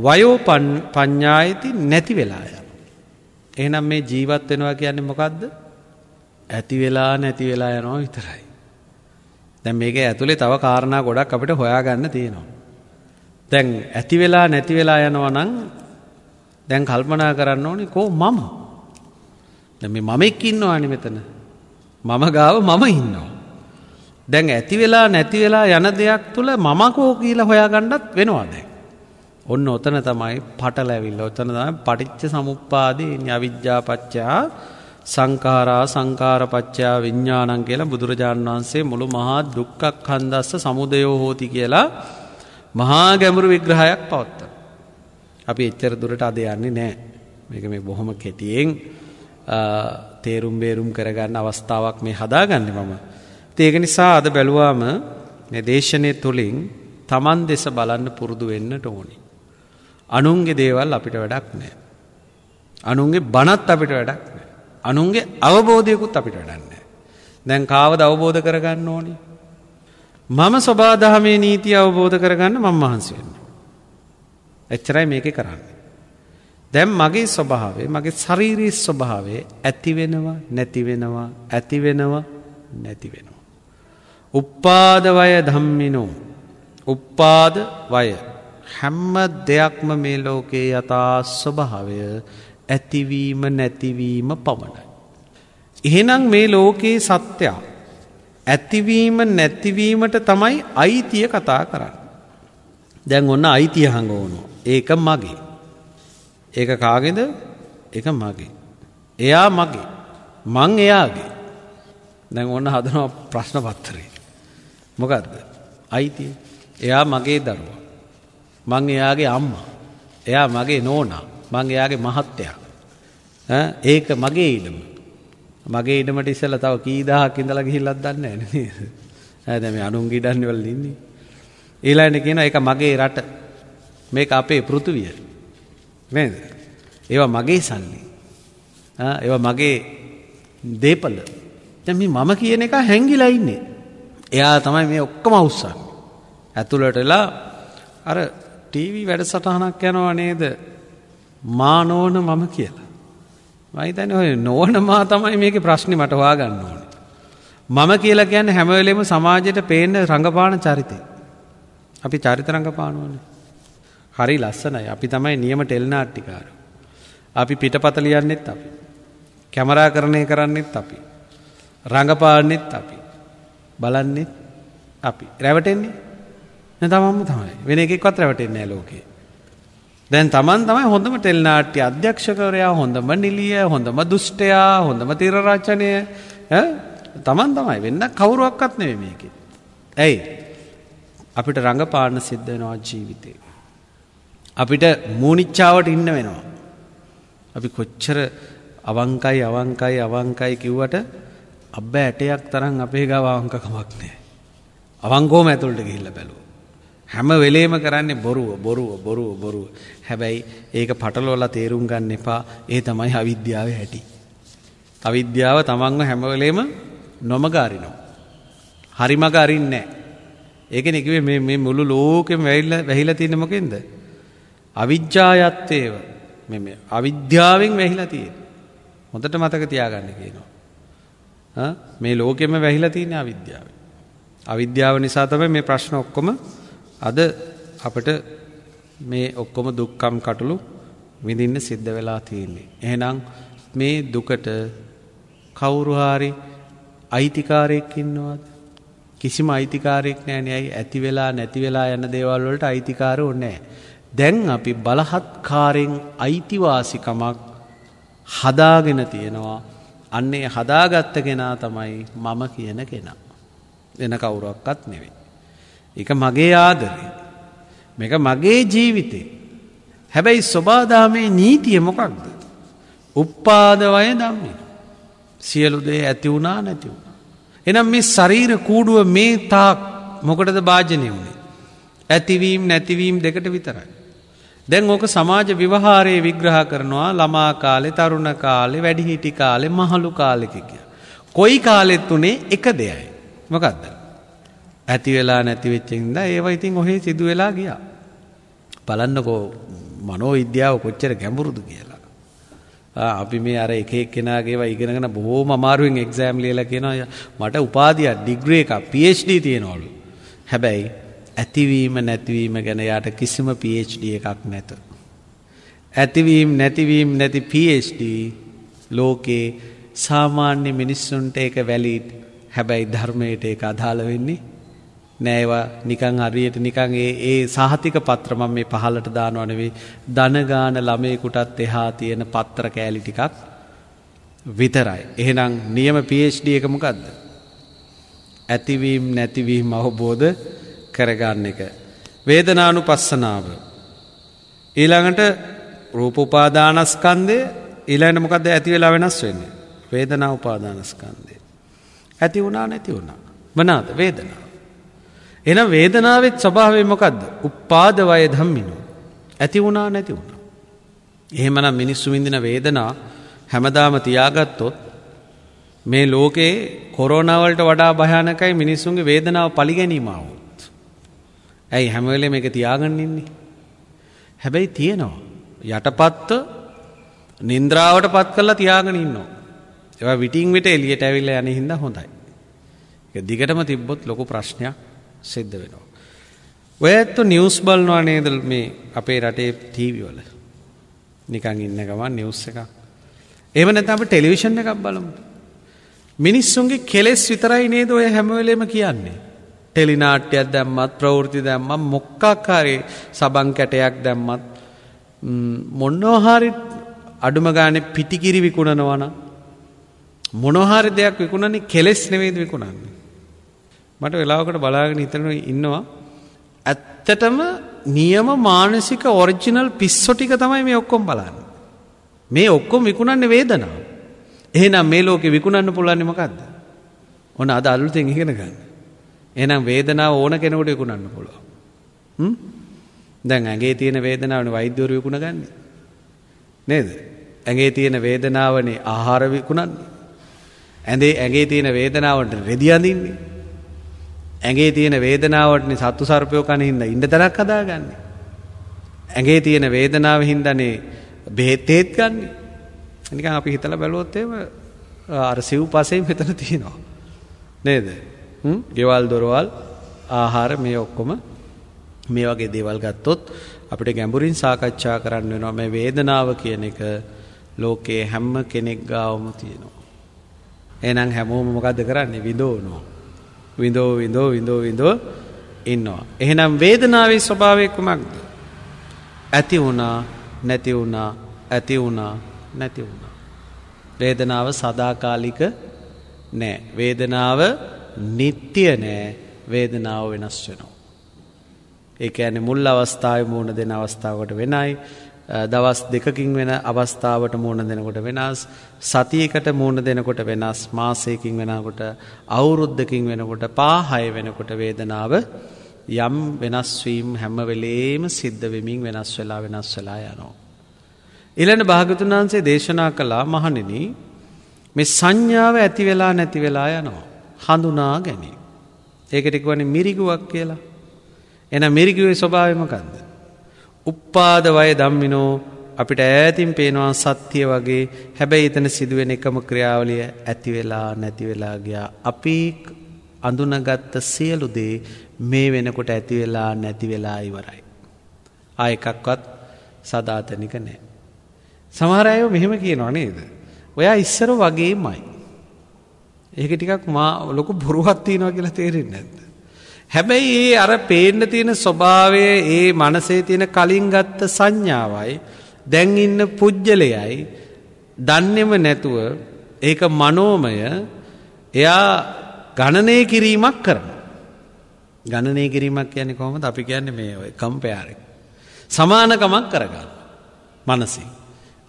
වයෝ පඤ්ඥායිති නැති වෙලාය. එහනම් මේ ජීවත් වෙනවා කියන්නේ මොකක්ද ඇති වෙලා නැති වෙලා යනවා විතරයි. දැන් මේක ඇතුළේ තව කාරණා ගොඩක් අපිට හොයාගන්න තියෙනවා. දැන් ඇති වෙලා නැති වෙලා යනවා නම් දැන් කල්පනා කරන්න ඕනේ කෝ මම. දැන් මේ මමෙක් ඉන්නවානේ මෙතන. මම ගාව මම ඉන්නවා. දැන් ඇති වෙලා නැති වෙලා යන දෙයක් තුල මමකෝ කියලා හොයාගන්නත් වෙනවා දැන්. ඔන්න ඔතන තමයි පටලැවිල්ල. ඔතන තමයි පටිච්ච සමුප්පාදේ අවිජ්ජාපච්චයා සංඛාරා සංඛාරපච්චයා විඥානං කියලා බුදුරජාණන් වහන්සේ මුළු මහා දුක්ඛක් හන්දස්ස සමුදයෝ හෝති කියලා මහා ගැඹුරු විග්‍රහයක් පවත්තා. අපි එච්චර දුරට අද යන්නේ නැහැ. මේක මේ බොහොම කෙටියෙන් තේරුම් බේරුම් කරගන්න අවස්ථාවක් මේ හදාගන්නේ මම. ඒක නිසා අද බැලුවාම මේ දේශනය තුළින් Taman දෙස බලන්න පුරුදු වෙන්නට ඕනේ. අනුන්ගේ දේවල් අපිට වැඩක් නැහැ. අනුන්ගේ බණත් අපිට වැඩක් නැහැ. අනුන්ගේ අවබෝධයකුත් අපිට වැඩක් නැහැ. දැන් කාවද අවබෝධ කරගන්න ඕනේ? මම සබාධමේ නීතිය අවබෝධ කරගන්න මම මහන්සි වෙනවා. එච්චරයි මේකේ කරන්නේ. දැන් මගේ ස්වභාවය, මගේ ශාරීරික ස්වභාවය ඇති වෙනවා, නැති වෙනවා, ඇති වෙනවා, නැති වෙනවා. උප්පාදවය ධම්මිනෝ උප්පාද වය හැම්ම දෙයක්ම මේ ලෝකයේ යථා ස්වභාවය ඇතිවීම නැතිවීම පමණයි. එහෙනම් මේ ලෝකයේ සත්‍යයා ඇතිවීම නැතිවීමට තමයි අයිතිය කතා කරන්න. දැන් ඔන්න අයිතිය හඟවුණු. ඒක මගේ. ඒක කාගෙද එක මගේ. එයා මගේ. මං එයාගේ. දැන් ඔන්න හදනවා ප්‍රශ්න පත්තරේ. මොකක්ද? අයිතිය. එයා මගේ දරුවා. මං එයාගේ අම්මා. එයා මගේ නෝනා. මං එයාගේ මහත්තයා. ඒක මගේ ඉඩම. මගේ ඉඩමට ඉස්සලා තව කී දහහක් ඉඳලා ගිහිල්ලත් දන්නේ නැහැ නේද? ඈ මේ අනුන්ගේ ඉඩන්නේ වල ඉන්නේ. ඊළඟට කියනවා ඒක මගේ රට. මේක අපේ පෘථුවිය. නේද? ඒවා මගේ සල්ලි. ඒවා මගේ දේපල. දැන් මේ මම කියන එක හැංගිලා ඉන්නේ. එයා තමයි මේ ඔක්කොම අවුස්සන්නේ. ඇතුළටලා අර ටීවී වැඩසටහනක් යනවා නේද? මා නෝන මම කියලා. මම හිතන්නේ ඔය නෝන මා තමයි මේකේ ප්‍රශ්නේ මට හොයාගන්න ඕනේ. මම කියලා කියන්නේ හැම වෙලෙම සමාජයට පේන රංගපාන චරිතය. අපි චරිත රංගපානෝනේ. හරි ලස්සනයි. අපි තමයි නියම ටෙලිනාට්‍යකාරයෝ. අපි පිටපත ලියන්නෙත් අපි. කැමරාකරණය කරන්නෙත් අපි. රංගපාන්නෙත් අපි. බලන්නේ අපි. රැවටෙන්නේ නෑ තමන්ම තමයි. වෙන එකෙක්වත් රැවටෙන්නේ නෑ ලෝකේ. දැන් තමන් තමයි හොඳම ටෙල්නාට්‍ය අධ්‍යක්ෂකවරයා හොඳම නිලිය හොඳම දුෂ්ටයා හොඳම තිරරචනය තමන් තමයි වෙන්න කවුරුවක්වත් නෙවෙයි මේකේ. ඇයි අපිට රඟපාන්න සිද්ධ වෙනවා ජීවිතේ. අපිට මූනිච්චාවට ඉන්න වෙනවා. අපි කොච්චර අවංකයි අවංකයි අවංකයි කිව්වට අබ්බ ඇටයක් තරම් අපේ ගාව අවංකකමක් නැහැ. අවංකෝම ඇතුළට ගිහිල්ලා බැලුවා. හැම වෙලේම කරන්නේ බොරුව බොරුව බොරුව බොරුව. හැබැයි ඒක පටලවලා තේරුම් ගන්න එපා. ඒ තමයි අවිද්‍යාවේ හැටි. අවිද්‍යාව තමන්ව හැම වෙලේම නොමග අරිනවා. හරිමග අරින්නේ ඒකනේ කිව්වේ මේ මේ මුළු ලෝකෙම වැහිලා වැහිලා තියෙන මොකෙන්ද? අවිජ්ජායත්තේව මේ මේ අවිද්‍යාවෙන් වැහිලා තියෙන. හොඳට මතක තියාගන්න කියනවා. මේ ලෝකෙම වැහිලා තියෙන අවිද්‍යාව. අවිද්‍යාව නිසා තමයි මේ ප්‍රශ්න ඔක්කොම අද අපිට මේ ඔක්කොම දුක්ඛම් කටළු විඳින්න සිද්ධ වෙලා තියෙන්නේ. එහෙනම් මේ දුකට කවුරු හරි අයිතිකාරයෙක් ඉන්නවද? කිසිම අයිතිකාරයෙක් නැහැ නේ. ඇති වෙලා නැති වෙලා යන දේවල් වලට අයිතිකාරෝ නැහැ. දැන් අපි බලහත්කාරයෙන් අයිතිවාසිකමක් හදාගෙන තියෙනවා අන්නේ හදාගත්ත කෙනා තමයි මම කියන කෙනා. වෙන කවුරක්වත් නෙවෙයි. ඒක මගේ ආදරේ. මේක මගේ ජීවිතේ. හැබැයි සබාදාමේ නීතිය මොකක්ද? උප්පාද වය ධම්මේ. සියලු දේ ඇති වුණා නැති වුණා. එහෙනම් මේ ශරීර කූඩුව මේ තාක් මොකටද වාජනය වුනේ? ඇතිවීම නැතිවීම දෙකට විතරයි. දැන් ඕක සමාජ විවහාරයේ විග්‍රහ කරනවා ළමා කාලේ තරුණ කාලේ වැඩිහිටි කාලේ මහලු කාලෙක කිය. කොයි කාලෙත් උනේ එක දෙයයි. මොකක්ද? ඇති වෙලා නැති වෙච්ච හින්දා ඒව ඉතින් ඔහේ සිදු වෙලා ගියා. බලන්නකෝ මනෝවිද්‍යාව කොච්චර ගැඹුරුද කියලා. අපි මේ අර එක එක්කෙනාගේ ඒවා ඉගෙනගෙන බොහොම අමාරුවෙන් එක්සෑම් ලියලා කියනවා මට උපාධියක් ඩිග්‍රී එකක් PhD තියෙනවලු. හැබැයි ඇතිවීම නැතිවීම ගැන යාට කිසිම PhD එකක් නැත. ඇතිවීම නැතිවීම නැති PhD ලෝකේ සාමාන්‍ය මිනිස්සුන්ට ඒක වැලීට් හැබැයි ධර්මයට ඒක අදාළ වෙන්නේ නෑවා නිකං හරියට නිකං ඒ ඒ සාහතික පත්‍ර මම මේ පහලට දානවා නෙවෙයි ධනගාන ළමයෙකුටත් එහා තියෙන පත්‍ර කෑලි ටිකක් විතරයි. එහෙනම් නියම PhD එක මොකද්ද? ඇතිවීම නැතිවීම අවබෝධ කරගන්න එක. වේදනානුපස්සනාව. ඊළඟට රූප උපාදානස්කන්ධය ඊළඟට මොකද්ද ඇති වෙලා වෙනස් වෙන්නේ? වේදනා උපාදානස්කන්ධය. ඇති වුණා නැති වුණා. මොනවාද වේදනාව? එහෙනම් වේදනාවේ ස්වභාවය මොකද්ද? උපාද වය ධම්මිනෝ. ඇති වුණා නැති වුණා. එහෙමනම් මිනිස්සු විඳින වේදනා හැමදාම තියාගත්තොත් මේ ලෝකේ කොරෝනා වලට වඩා භයානකයි මිනිස්සුන්ගේ වේදනාව පරිගැනීම ආවොත්. ඇයි හැම වෙලේම ඒක තියාගෙන ඉන්නේ? හැබැයි තියෙනවා. යටපත්ත නින්ද්‍රාවටපත් කරලා තියාගෙන ඉන්නවා. ඒවා විටින් විට එළියට ඇවිල්ලා යන්නේ හින්දා හොඳයි. ඒක දිගටම තිබ්බොත් ලොකු ප්‍රශ්නයක් සිද්ධ වෙනවා. ඔය ඇත්ත නිවුස් බලනවා නේද මේ අපේ රටේ ටීවී වල. නිකන් ඉන්න ගමන් නිවුස් එකක්. එහෙම නැත්නම් අපි ටෙලිවිෂන් එකක් බලමු. මිනිස්සුන්ගේ කෙලෙස් විතරයි නේද ඔය හැම වෙලේම කියන්නේ. ටෙලි නාට්‍යයක් දැම්මත් ප්‍රවෘත්ති දැම්මත් මොකක් හරි සබන් කැටයක් දැම්මත් මොනවා හරි අඩුම ගානේ පිටිකිරි විකුණනවා නම් මොනවා හරි දෙයක් විකුණන්නේ කෙලෙස් නෙවෙයිද විකුණන්නේ මට වෙලාවකට බලාගෙන හිතන ඉන්නවා ඇත්තටම නියම මානසික ඔරිජිනල් පිස්සො ටික තමයි මේ ඔක්කොම බලන්නේ මේ ඔක්කොම විකුණන්නේ වේදනාව එහෙනම් මේ ලෝකේ විකුණන්න පුළන්නේ මොකද්ද ඔන්න අද අලුතෙන් ඉගෙන ගන්න එහෙනම් වේදනාව ඕන කෙනෙකුට විකුණන්න පුළුවන්. හ්ම්? දැන් ඇඟේ තියෙන වේදනාවනේ වෛද්‍යවරු විකුණගන්නේ. නේද? ඇඟේ තියෙන වේදනාවනේ ආහාර විකුණන්නේ. ඇඳේ ඇඟේ තියෙන වේදනාවට රෙදි අඳින්නේ. ඇඟේ තියෙන වේදනාවටනේ සත්තු සර්පයෝ කනින්න ඉන්න තැනක් හදාගන්නේ. ඇඟේ තියෙන වේදනාව හින්දානේ බෙහෙත් තෙත් ගන්නෙ. නිකන් අපි හිතලා බැලුවොත් එහෙම අර සිව්පසෙයි මෙතන තියෙනවා. නේද? ගෙවල් දොරවල් ආහාර මේ ඔක්කොම මේ වගේ දේවල් ගත්තොත් අපිට ගැඹුරින් සාකච්ඡා කරන්න වෙනවා මේ වේදනාව කියන එක ලෝකයේ හැම කෙනෙක් ගාවම තියෙනවා. එහෙනම් හැමෝම මොකද්ද කරන්නේ? විඳවනවා. විඳෝ විඳෝ විඳෝ විඳෝ ඉන්නවා. එහෙනම් වේදනාවේ ස්වභාවය කුමක්ද? ඇති වුණා, නැති වුණා, ඇති වුණා, නැති වුණා. වේදනාව සදාකාලික නෑ. වේදනාව නিত্য නෑ වේදනාව වෙනස් වෙනවා. ඒ කියන්නේ මුල් අවස්ථාවේ මුණ දෙන අවස්ථාවකට වෙනයි දවස් දෙකකින් වෙන අවස්ථාවට මුණ දෙනකොට වෙනස් සතියකට මුණ දෙනකොට වෙනස් මාසයකින් වෙනකොට අවුරුද්දකින් වෙනකොට පාහය වෙනකොට වේදනාව යම් වෙනස් වීම හැම වෙලේම සිද්ධ වෙමින් වෙනස් වෙලා වෙනස් වෙලා යනවා. ඊළඟ භාගතුන් වහන්සේ දේශනා කළා මහණෙනි මේ සංඥාව ඇති වෙලා නැති වෙලා යනවා. හඳුනා ගැනීම. ඒකට කියන්නේ මිරිගුවක් කියලා. එන මිරිගුවේ ස්වභාවය මොකද්ද? උප්පාද වය ධම්මිනෝ අපිට ඈතින් පේනවා සත්‍ය වගේ හැබැයි එතන සිදුවෙන එකම ක්‍රියාවලිය ඇති වෙලා නැති වෙලා ගියා. අපි අඳුනගත්ත සියලු දේ මේ වෙනකොට ඇති වෙලා නැති වෙලා ඉවරයි. ආ එකක්වත් සදාතනික නැහැ. සමහර අය මෙහෙම කියනවා නේද? ඔයා ඉස්සර වගේමයි. ඒක ටිකක් මා ලොකු බොරුවක් තියනවා කියලා තේරෙන්නේ නැද්ද? හැබැයි ඒ අර පේන්න තියෙන ස්වභාවය ඒ මනසේ තියෙන කලින් ගත්ත සංඥාවයි දැන් ඉන්න පුජ්‍යලයයි දන්නේම නැතුව ඒක මනෝමය එයා ගණනය කිරීමක් කරනවා. ගණනය කිරීමක් කියන්නේ කොහොමද? අපි කියන්නේ මේ ඔය කම්පයර් එක. සමානකමක් කරගන්න. මනසින්.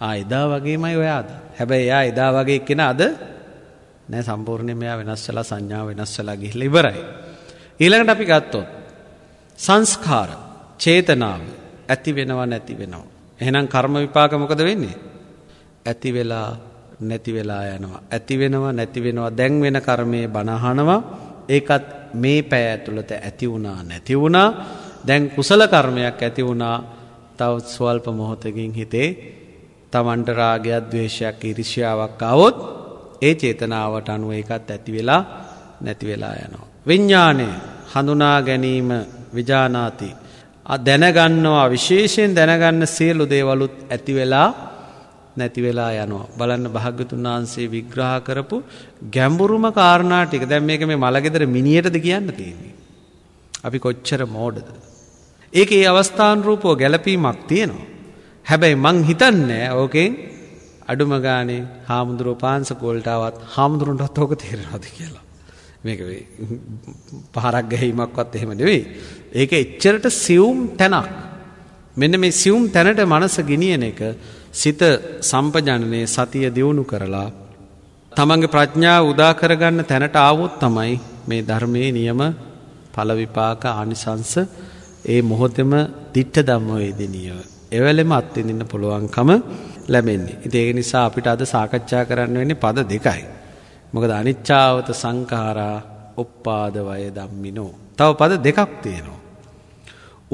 ආ එදා වගේමයි ඔයා අද. හැබැයි එයා එදා වගේ කෙනා අද නෑ සම්පූර්ණයෙන් මෙයා වෙනස් වෙලා සංඥා වෙනස් වෙලා ගිහිල්ලා ඉවරයි. ඊළඟට අපි ගත්තොත් සංස්කාර, චේතනාව ඇති වෙනවා නැති වෙනවා. එහෙනම් කර්ම විපාක මොකද වෙන්නේ? ඇති වෙලා නැති වෙලා යනවා. ඇති වෙනවා නැති වෙනවා. දැන් වෙන කර්මයේ බනහනවා. ඒකත් මේ පැය ඇතුළත ඇති වුණා නැති වුණා. දැන් කුසල කර්මයක් ඇති වුණා. තවත් ස්වල්ප මොහොතකින් හිතේ තමන්ට රාගයක්, ද්වේෂයක්, ඊර්ෂ්‍යාවක් આવොත් ඒ චේතනාවට අනුව ඒකත් ඇති වෙලා නැති වෙලා යනවා. විඥාණය හඳුනා ගැනීම විජානාති. දැනගන්නවා විශේෂයෙන් දැනගන්න සියලු දේවලුත් ඇති වෙලා නැති වෙලා යනවා. බලන්න භාග්‍යතුන් වහන්සේ විග්‍රහ කරපු ගැඹුරුම කාරණා ටික. දැන් මේක මේ මලගෙදර මිනියටද කියන්න තියෙන්නේ. අපි කොච්චර මෝඩද? ඒකේ අවස්ථාන රූපෝ ගැළපීමක් තියෙනවා. හැබැයි මං හිතන්නේ ඕකෙන් අඩුම ගානේ හාමුදුරුවෝ පාන්සකෝල්ට ආවත් හාමුදුරුවන්ටත් ඕක තේරෙනවද කියලා. මේක පහරක් ගැහිමක්වත් එහෙම නෙවෙයි. ඒක එච්චරට සියුම් තැනක්. මෙන්න මේ සියුම් තැනට මනස ගෙනියන එක සිත සම්පජනනයේ සතිය දියුණු කරලා තමන්ගේ ප්‍රඥාව උදා කරගන්න තැනට ආවොත් තමයි මේ ධර්මයේ නියම ඵල විපාක ආනිසංස ඒ මොහොතේම ditta ධම්ම වේදෙනියව. එවැලෙම අත්විඳින්න පුළුවන්කම ලැබෙන්නේ. ඉතින් ඒක නිසා අපිට අද සාකච්ඡා කරන්න වෙන්නේ පද දෙකයි. මොකද අනිච්චාවත සංඛාරා uppāda vaya dhammino. තව පද දෙකක් තියෙනවා.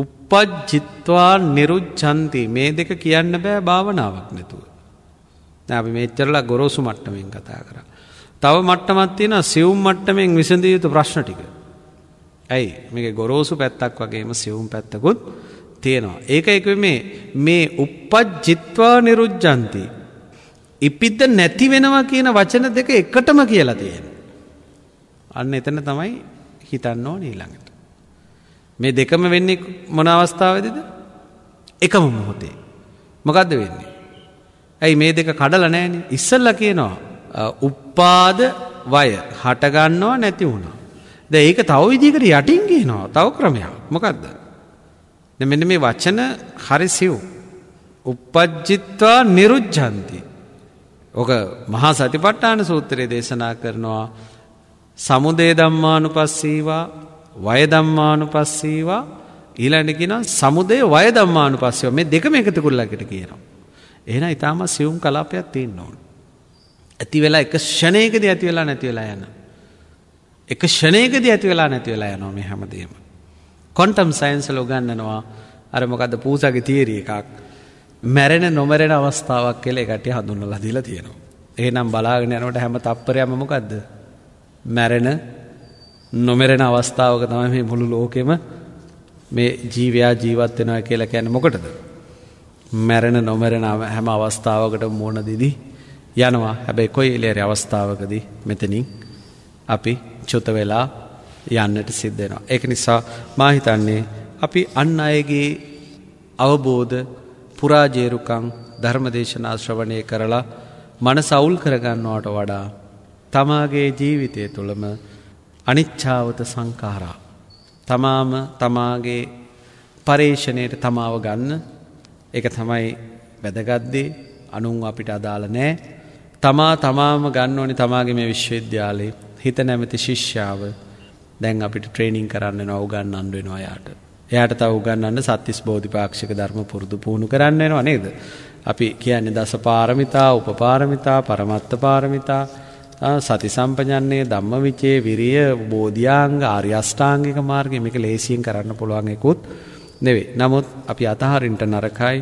uppajjittvā nirucchanti මේ දෙක කියන්න බෑ භාවනාවක් නැතුව. දැන් අපි මෙච්චරලා ගොරෝසු මට්ටමින් කතා කරා. තව මට්ටමක් තියෙනවා සියුම් මට්ටමින් විසඳිය යුතු ප්‍රශ්න ටික. ඇයි මේක ගොරෝසු පැත්තක් වගේම සියුම් පැත්තකුත් තියෙනවා. ඒකයි කිව්වේ මේ uppajjitva nirujjanti. ඉපිද්ද නැති වෙනවා කියන වචන දෙක එකටම කියලා තියෙනවා. අන්න එතන තමයි හිතන්න ඕනේ ඊළඟට. මේ දෙකම වෙන්නේ මොන අවස්ථාවේදීද? එකම මොහොතේ. මොකද්ද වෙන්නේ? ඇයි මේ දෙක කඩලා නැන්නේ? ඉස්සල්ලා කියනවා uppāද වය හට ගන්නව නැති වුණා. දැන් ඒක තව විදිහකට යටින් කියනවා. තව ක්‍රමයක්. මොකද්ද? මෙන්න මේ වචන හරි සිව්. උපජ්ජිත්වා නිරුජ්ජන්ති. ඕක මහා සතිපට්ඨාන සූත්‍රයේ දේශනා කරනවා සමුදේ ධම්මානුපස්සීවා වය ධම්මානුපස්සීවා ඊළඟට කියනවා සමුදේ වය ධම්මානුපස්සීවා මේ දෙකම එකතු කරලාකට කියනවා. එහෙනම් ඊටාම සිවුම් කලාපයක් තියෙන්න ඕන. ඇති වෙලා එක ෂණයකදී ඇති වෙලා නැති වෙලා යනවා. එක ෂණයකදී ඇති වෙලා නැති වෙලා යනවා මේ හැමදේම. කොන්ටම් සයින්සල උගන්නනවා අර මොකද පූසගේ තීරිය එකක් මැරෙන නොමැරෙන අවස්ථාවක් කියලා ඒකට හඳුන්වලා දීලා තියෙනවා. එහෙනම් බලාගෙන යනකොට හැම තප්පරයක්ම මොකද්ද? මැරෙන නොමැරෙන අවස්ථාවක තමයි මේ මුළු ලෝකෙම මේ ජීවයා ජීවත් වෙනවා කියලා කියන්නේ මොකටද? මැරෙන නොමැරෙන හැම අවස්ථාවකට මෝන දීදී යනවා. හැබැයි කොයි ඉලෙරේ අවස්ථාවකදී මෙතනින් අපි චුත වෙලා යන්නට සිද්ධ වෙනවා. ඒක නිසා මා හිතන්නේ අපි අන් අයගේ අවබෝධ පුරාජේරුකම් ධර්මදේශනා ශ්‍රවණය කරලා මනස අවුල් කරගන්නවට වඩා තමාගේ ජීවිතය තුළම අනිච්ඡාවත සංඛාරා තමාම තමාගේ පරේෂණයට තමාව ගන්න ඒක තමයි වැදගත් දේ අනුන් අපිට අදාළ නැහැ තමා තමාම ගන්න ඕනේ තමාගේ මේ විශ්වවිද්‍යාලේ හිත නැමැති ශිෂ්‍යාව දැන් අපිට ට්‍රේනිින් කරන්න නව උගන්නන්න වෙනවා යාට. එයාට තව උගන්නන්න සත්තිස් බෝධිපාක්ෂික ධර්ම පුරුදු පුහුණු කරන්න වෙනවා නේද. අපි කියන්නේ දස පාරමිතා උපපාරමිතා පරමත්ත පාරමිතා සති සම්පජන්නේ ධම්ම විචේ විරිය බෝධියංග ආර්යෂ්ඨාංගික මාර්ගය මේක ලේසියෙන් කරන්න පුළුවන් එකකුත් නෙවේ. නමුත් අපි අතහරින්ට නරකයි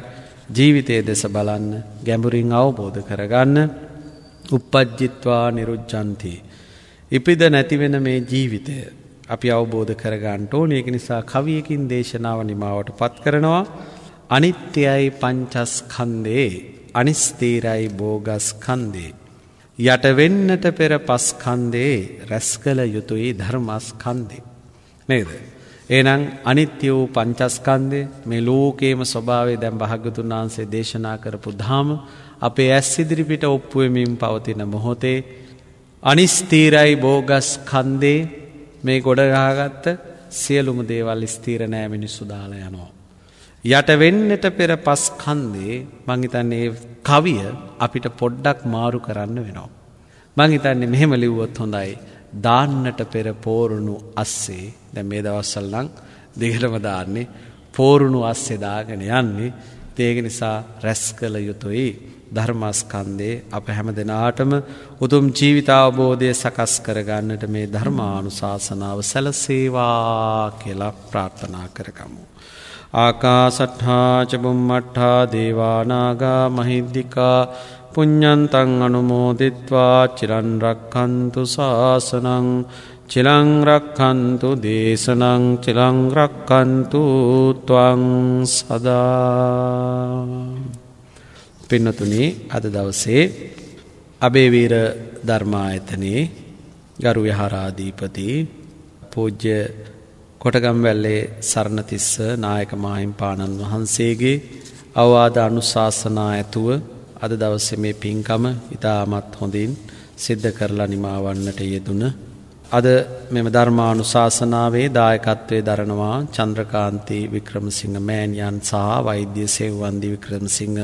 ජීවිතයේ දෙස බලන්න ගැඹුරින් අවබෝධ කරගන්න උපපජ්ජිත්වා නිරුජ්ජන්ති. ඉපිද නැතිවෙන මේ ජීවිතය අපි අවබෝධ කරගන්නට ඕනේ. ඒක නිසා කවියකින් දේශනාව නිමාවට පත් කරනවා. අනිත්‍යයි පංචස්කන්ධේ, අනිස්තීරයි භෝගස්කන්ධේ. යට වෙන්නට පෙර පස්කන්ධේ රැස්කල යුතුයි ධර්මස්කන්ධේ. නේද? එහෙනම් අනිත්‍ය වූ පංචස්කන්ධය මේ ලෝකේම ස්වභාවය දැන් භාග්‍යතුන් වහන්සේ දේශනා කරපු ධාම අපේ ඇස් ඉදිරි පිට ඔප්පු වෙමින් පවතින මොහොතේ අනිස්තීරයි භෝගස්කන්ධේ මේ ගොඩ ගහගත්ත සියලුම දේවල් ස්ථීර නෑ මිනිස්සු දාලා යනවා. යට වෙන්නට පෙර පස් කන්දේ මං හිතන්නේ කවිය අපිට පොඩ්ඩක් මාරු කරන්න වෙනවා. මං හිතන්නේ මෙහෙම ලිව්වොත් හොඳයි. දාන්නට පෙර පෝරුණු අස්සේ දැන් මේ දවස්වල නම් දෙහෙලම දාන්නේ පෝරුණු අස්සේ දාගෙන යන්නේ. ඒක නිසා රැස් කළ යුතුයි. ධර්මස්කන්දේ අප හැම දෙනාටම උතුම් ජීවිතාවබෝධය සකස් කරගන්නට මේ ධර්මානුශාසනාව සැලසේවා කියලා ප්‍රාර්ථනා කරකමු. ආකාසට්හා චබුම්මට්හා දේවානාගා මහිද්දිකා පුඤ්ඥන්තන් අනුමෝදිත්වා චිරන්රක්කන්තු ශාසනං චිලංරක්කන්තු දේශනං චිලංරක්කන්තු තුවං සදා පින්නතුනි අද දවසේ අබේවීර ධර්මායතනයේ ගරු විහාරාධිපති පූජ්‍ය කොටගම්වැල්ලේ සරණතිස්ස නායක මාහිම් පාණන් වහන්සේගේ අවවාද අනුශාසනා ඇතුව අද දවසේ මේ පින්කම ඉතාමත් හොඳින් සිද්ධ කරලා නිමාවන්නට යෙදුන අද මෙම ධර්මානුශාසනාවේ දායකත්වයේ දරනවා චන්ද්‍රකාන්ති වික්‍රමසිංහ මෑණියන් සහ වෛද්‍ය සේවවන්දි වික්‍රමසිංහ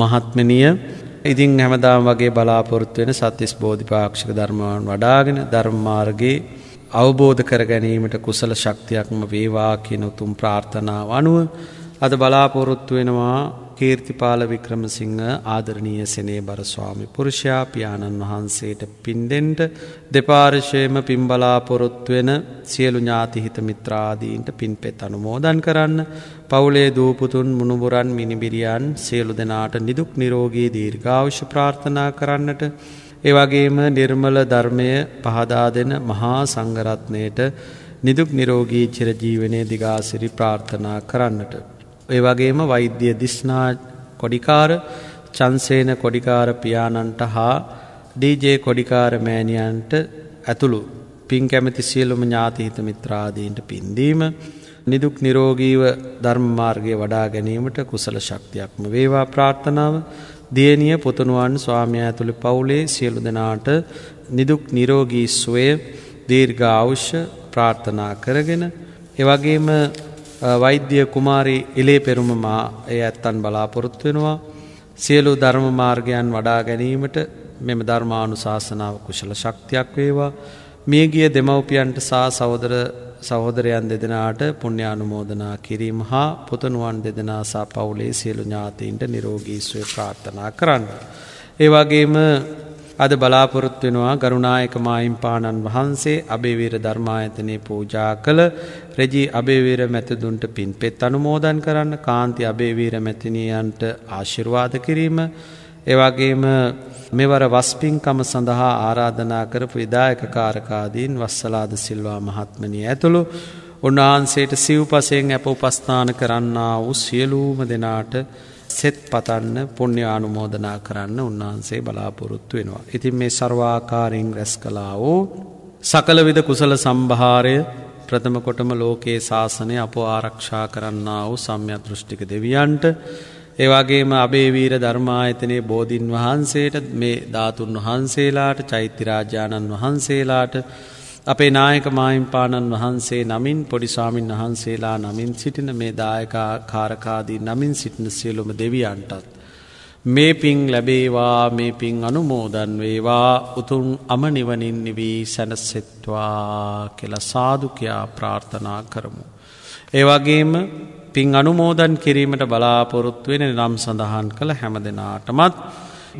මහත්මනිය ඉතින් හැමදාම වගේ බලාපොරොත්තු වෙන සත්‍යස් බෝධිපාක්ෂික ධර්මවන් වඩාගෙන ධර්මමාර්ගයේ අවබෝධ කර ගැනීමට කුසල ශක්තියක්ම වේවා කියන උතුම් ප්‍රාර්ථනාව අනුව අද බලාපොරොත්තු වෙනවා කීර්තිපාල වික්‍රමසිංහ ආදරණීය සෙනේ බර ස්වාමි පුරුෂයා පියාණන් වහන්සේට පින්දෙන්ට දෙපාර්ශයම පින් බලාපොරොත්තු වෙන සියලු ඥාතිහිත මිත්‍රාදීන්ට පින් පෙත් අනුමෝදන් කරන්න පවුලේ දූපුතුන් මුණුබුරන් මිනිබිරියන් සියලු දෙනාට නිදුක් නිරෝගී දීර්ඝාවෂ ප්‍රාර්ථනා කරන්නට එවගේම නිර්මල ධර්මය පහදා දෙන මහා සංගරත්නයට නිදුක් නිරෝගී චිරජීවනය දිගාසිරි ප්‍රාර්ථනා කරන්නට. ඒවගේම වෛද්‍ය දිස්නා කොඩිකාර චන්සේන කොඩිකාර පියාණන්ට හා ඩීජේ කොඩිකාර මෑණියන්ට ඇතුළු පින් කැමති සියලුම ඥාතීත මිත්‍රාදීන්ට පින්දීම නිදුක් නිරෝගීව ධර්මමාර්ගය වඩා ගැනීමට කුසල ශක්තියක්ම වේවා ප්‍රාර්ථනාව දියණිය පුතණුවන් ස්වාමියා ඇතුළු පවුලේ සියලු දෙනාට නිදුක් නිරෝගී සුවය දීර්ඝායුෂ ප්‍රාර්ථනා කරගෙන එවැගේම වෛද්‍ය කුමාරී ඉලේ පෙරුම මා ඒ ඇත්තන් බලාපොරොත්තු වෙනවා සියලු ධර්ම මාර්ගයන් වඩා ගැනීමට මෙම ධර්මානුශාසනාව කුශල ශක්තියක් වේවා මියගිය දෙමව්පියන්ට සා සහෝදර සහෝදරයන් දෙදෙනාට පුණ්‍යානුමෝදනා කිරීම හා පුතණුවන් දෙදෙනා සහ පවුලේ සියලු ඥාතීන්ට නිරෝගී සුවය ප්‍රාර්ථනා කරන්න. ඒ වගේම අද බලාපොරොත්තු වෙනවා ගරුණායක මායිම් පාණන් වහන්සේ අබේවීර ධර්මායතනයේ පූජා කළ රෙජී අබේවීර මැතිදුන්ට පින්පෙත් අනුමෝදන් කරන්න කාන්ති අබේවීර මැතිණියන්ට ආශිර්වාද කිරීම ඒ වගේම මෙවර වස්පින්කම සඳහා ආරාධනා කරපු විදායකකාරකාදීන් වස්සලාද සිල්වා මහත්මනී ඇතුළු උන්වහන්සේට සිව්පසයෙන් ඇප උපස්ථාන කරන්නා වූ සියලූම දෙනාට සෙත් පතන්න පුුණ්‍ය අනුමෝදනා කරන්න උන්වහන්සේ බලාපොරොත්තු වෙනවා. ඉතින් මේ සර්වාකාරයෙන් රැස් කලා වූ සකලවිද කුසල සම්භාරය ප්‍රථම කොටම ලෝකයේ ශාසනය අප ආරක්ෂා කරන්නා වූ සම්්‍ය දෘෂ්ටික දෙවියන්ට ඒ වගේම අබේවීර ධර්මායතනයේ බෝධින් වහන්සේට මේ ධාතුන් වහන්සේලාට චෛත්‍ය රාජානන් වහන්සේලාට අපේ නායක මාහිම්පාණන් වහන්සේ නමින් පොඩි ස්වාමින් වහන්සේලා නමින් සිටින මේ දායකා කාරකාදී නමින් සිටින සියලුම දෙවියන්ටත් මේ පිං ලැබේවා මේ පිං අනුමෝදන් වේවා උතුම් අමනිවනින් නිවී සැනසෙත්වා කියලා සාදුකයා ප්‍රාර්ථනා කරමු. ඒ වගේම පින් අනුමෝදන් කිරීමට බලාපොරොත්තු වෙන නම් සඳහන් කළ හැම දෙනාටමත්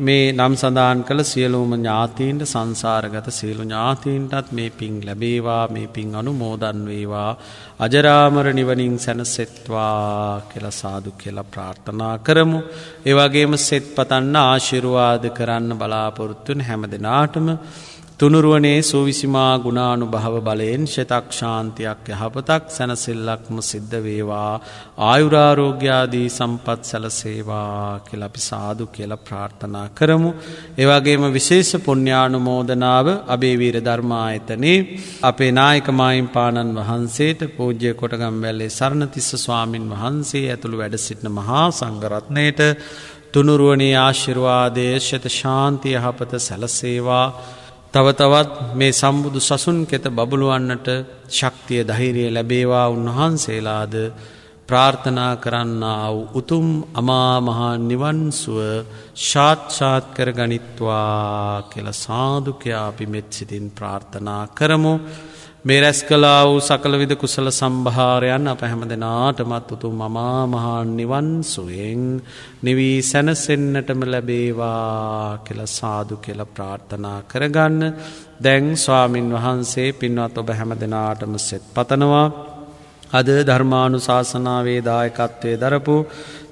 මේ නම් සඳහන් කළ සියලූම ඥාතීන්ට සංසාරගත සියලු ඥාතීන්ටත් මේ පින් ලැබේවා මේ පින් අනුමෝදන් වේවා අජරාමර නිවනින් සැනසෙත්වා කියලා සාදු කියලා ප්‍රාර්ථනා කරමු. ඒවගේම සෙත් පතන්න ආශිරුවාද කරන්න බලාපොරොත්තුන් හැම දෙනාටම තුනුරුවනේ සූවිසිමා ගුණානු භව බලයෙන් ශෙතක්ෂාන්තියක් යහපතක් සැනසිල්ලක්ම සිද්ධ වේවා ආයුරාරෝග්‍යාදී සම්පත් සැලසේවා කෙලපි සාදු කියල ප්‍රාර්ථනා කරමු. ඒවගේම විශේෂ පුුණ්ඥානු මෝදනාව අබේවීර ධර්මායතනේ අපේ නායකමයින් පාණන් වහන්සේට පූජ්‍ය කොටගම්වැල්ලේ සරණතිස්ස ස්වාමින් වහන්සේ ඇතුළු වැඩසිටන මහා සංගරත්නයට තුනුරුවනි ආශිරවාදේශත ශාන්ති යහපත සැලසේවා තව තවත් මේ සම්බුදු සසුන් කෙත බබළුවන්නට ශක්තිය ධෛර්යය ලැබේවා උන්වහන්සේලාද ප්‍රාර්ථනා කරන්නා වූ උතුම් අමා මහ නිවන් සුව සාක්ෂාත් කර ගනිත්වා කියලා සාදු කියා අපි මෙත් සිතින් ප්‍රාර්ථනා කරමු මේ රැස් කලා වූ සකලවිද කුසල සම්භාරයන් අප හැම දෙනාටමත් උතු මමා මහා නිවන් සුවයෙන් නිවී සැනසෙන්න්නටම ලැබේවා කියල සාදු කියල ප්‍රාර්ථනා කරගන්න දැන් ස්වාමින් වහන්සේ පින්වත් ඔබ හැම දෙනාටම සෙත් පතනවා. අද ධර්මානු ශාසනාවේ දායකත්වය දරපු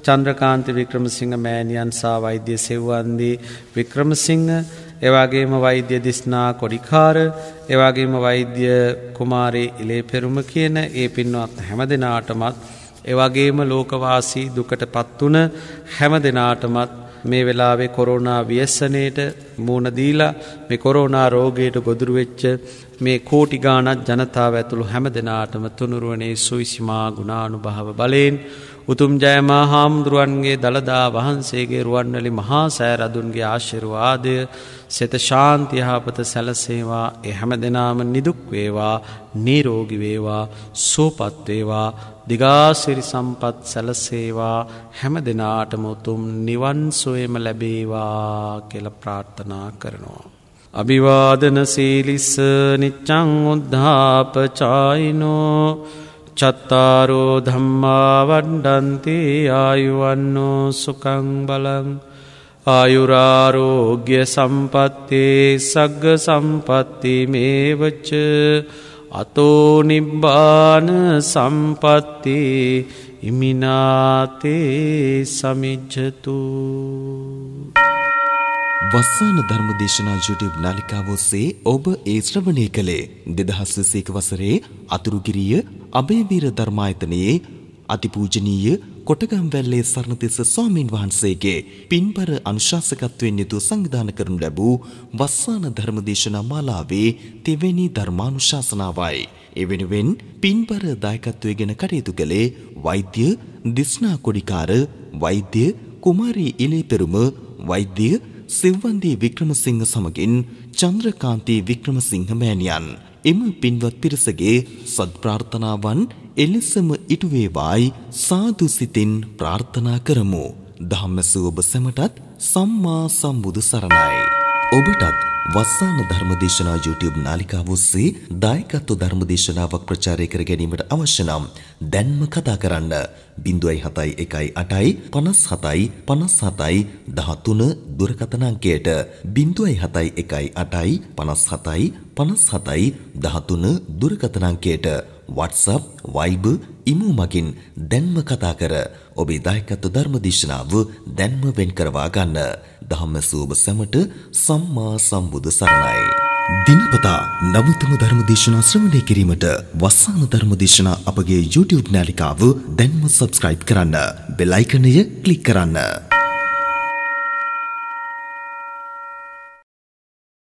චන්ද්‍රකාන්ති වික්‍රමසිංහ මෑණියන් සා වෛද්‍ය සෙව්වන්දී වික්‍රමසිංහ එවාගේම වෛද්‍ය දිස්නා කොඩිකාර එවාගේම වෛද්‍ය කුමාරේ ඉලේපෙරුම කියන ඒ පින්වත් හැම දෙනාටමත් එවාගේම ලෝකවාසී දුකට පත්වන හැම දෙනාටමත් මේ වෙලාවේ කොරෝනා ව්‍යසනයට මූුණදීලා මේ කොරෝනා රෝගයට ගොදුරුවෙච්ච මේ කෝටිගානත් ජනතාව ඇතුළු හැම දෙනාටම තුනුරුවනේ සුවිසිමා ගුණානු භාව බලයෙන් උතුම් ජයමා හාමුදුරුවන්ගේ දළදා වහන්සේගේ රුවන්වලි මහා සෑරදුන්ගේ ආශිරවාදය සෙත ශාන්තියහාපත සැලසේවා එහැම දෙනාම නිදුක්වේවා නීරෝගිවේවා සෝපත්වේවා දිගාසිරි සම්පත් සැලසේවා හැම දෙනාටම උතුම් නිවන් සොයම ලැබේවා කෙල ප්‍රාර්ථනා කරනවා. අභිවාදන සීලිස්ස නිච්චං උද්ධාපචායිනෝ චත්තාරෝ ධම්මා වණ්ඩන්ති ආයුවන්නෝ සුකං බලං ආයුරාරෝග්‍ය සම්පත්තේ සග්ග සම්පත්ති මේවච්ච අතෝ නිබ්බාන සම්පත්ති ඉමිනාතේ සමිජ්ජතු වස්සාන ධර්ම දේශනා YouTube නාලිකාව ඔස්සේ ඔබ ඒ ශ්‍රවණය කළේ 2021 වසරේ අතුරුගිරිය අභේවීර ධර්මායතනයේ අතිපූජනීය කොටගම්වැල්ලේ සරණතිස්ස ස්වාමීන් වහන්සේගේ පින්බර අනුශාසකත්වයෙන් යුතුව සංවිධාන කරනු ලැබූ වස්සාන ධර්මදේශනා මාලාවේ තෙවැනි ධර්මානුශාසනාවයි. එවෙනුවෙන් පින්බර දායකත්වය ගැන කටයුතු කළේ වෛද්‍ය දිස්නා කොඩිකාර වෛද්‍ය කුමාරී ඉලේපෙරුම වෛද්‍ය සිව්වන්දී වික්‍රමසිංහ සමගින් චන්ද්‍රකාන්තී වික්‍රමසිංහ මෑණියන් එම පින්වත් පිරිසගේ සත් ප්‍රාර්ථනාවන් එලෙසම ඉටු වේවායි සාදු සිතින් ප්‍රාර්ථනා කරමු. ධම්මසු ඔබ සැමටත් සම්මා සම්බුදු සරණයි. ඔබටත් වස්සාන ධර්මදේශනා YouTube නාලිකාව ඔස්සේ දායකත්ව ධර්මදේශනාවක් ප්‍රචාරය කර ගැනීමට අවශ්‍ය නම් දැන්ම කතා කරන්න 071 8යි 57යි 13 දුරකථන අංකයට 071 8යි 57යි 57යි 13 දුරකථන අංකයට WhatsApp, Viber, Imo මගින් දැන්ම කතා කර ඔබේ දායකත්ව ධර්මදේශනාව දැන්ම වෙන් කරවා ගන්න. ධම්මසෝබ සැමට සම්මා සම්බුදු සරණයි. දිනපතා නවතම ධර්මදේශනා ශ්‍රවණය කිරීමට වස්සාන ධර්මදේශනා අපගේ YouTube නාලිකාව දැන්ම subscribe කරන්න. බෙල් icon එක ක්ලික් කරන්න.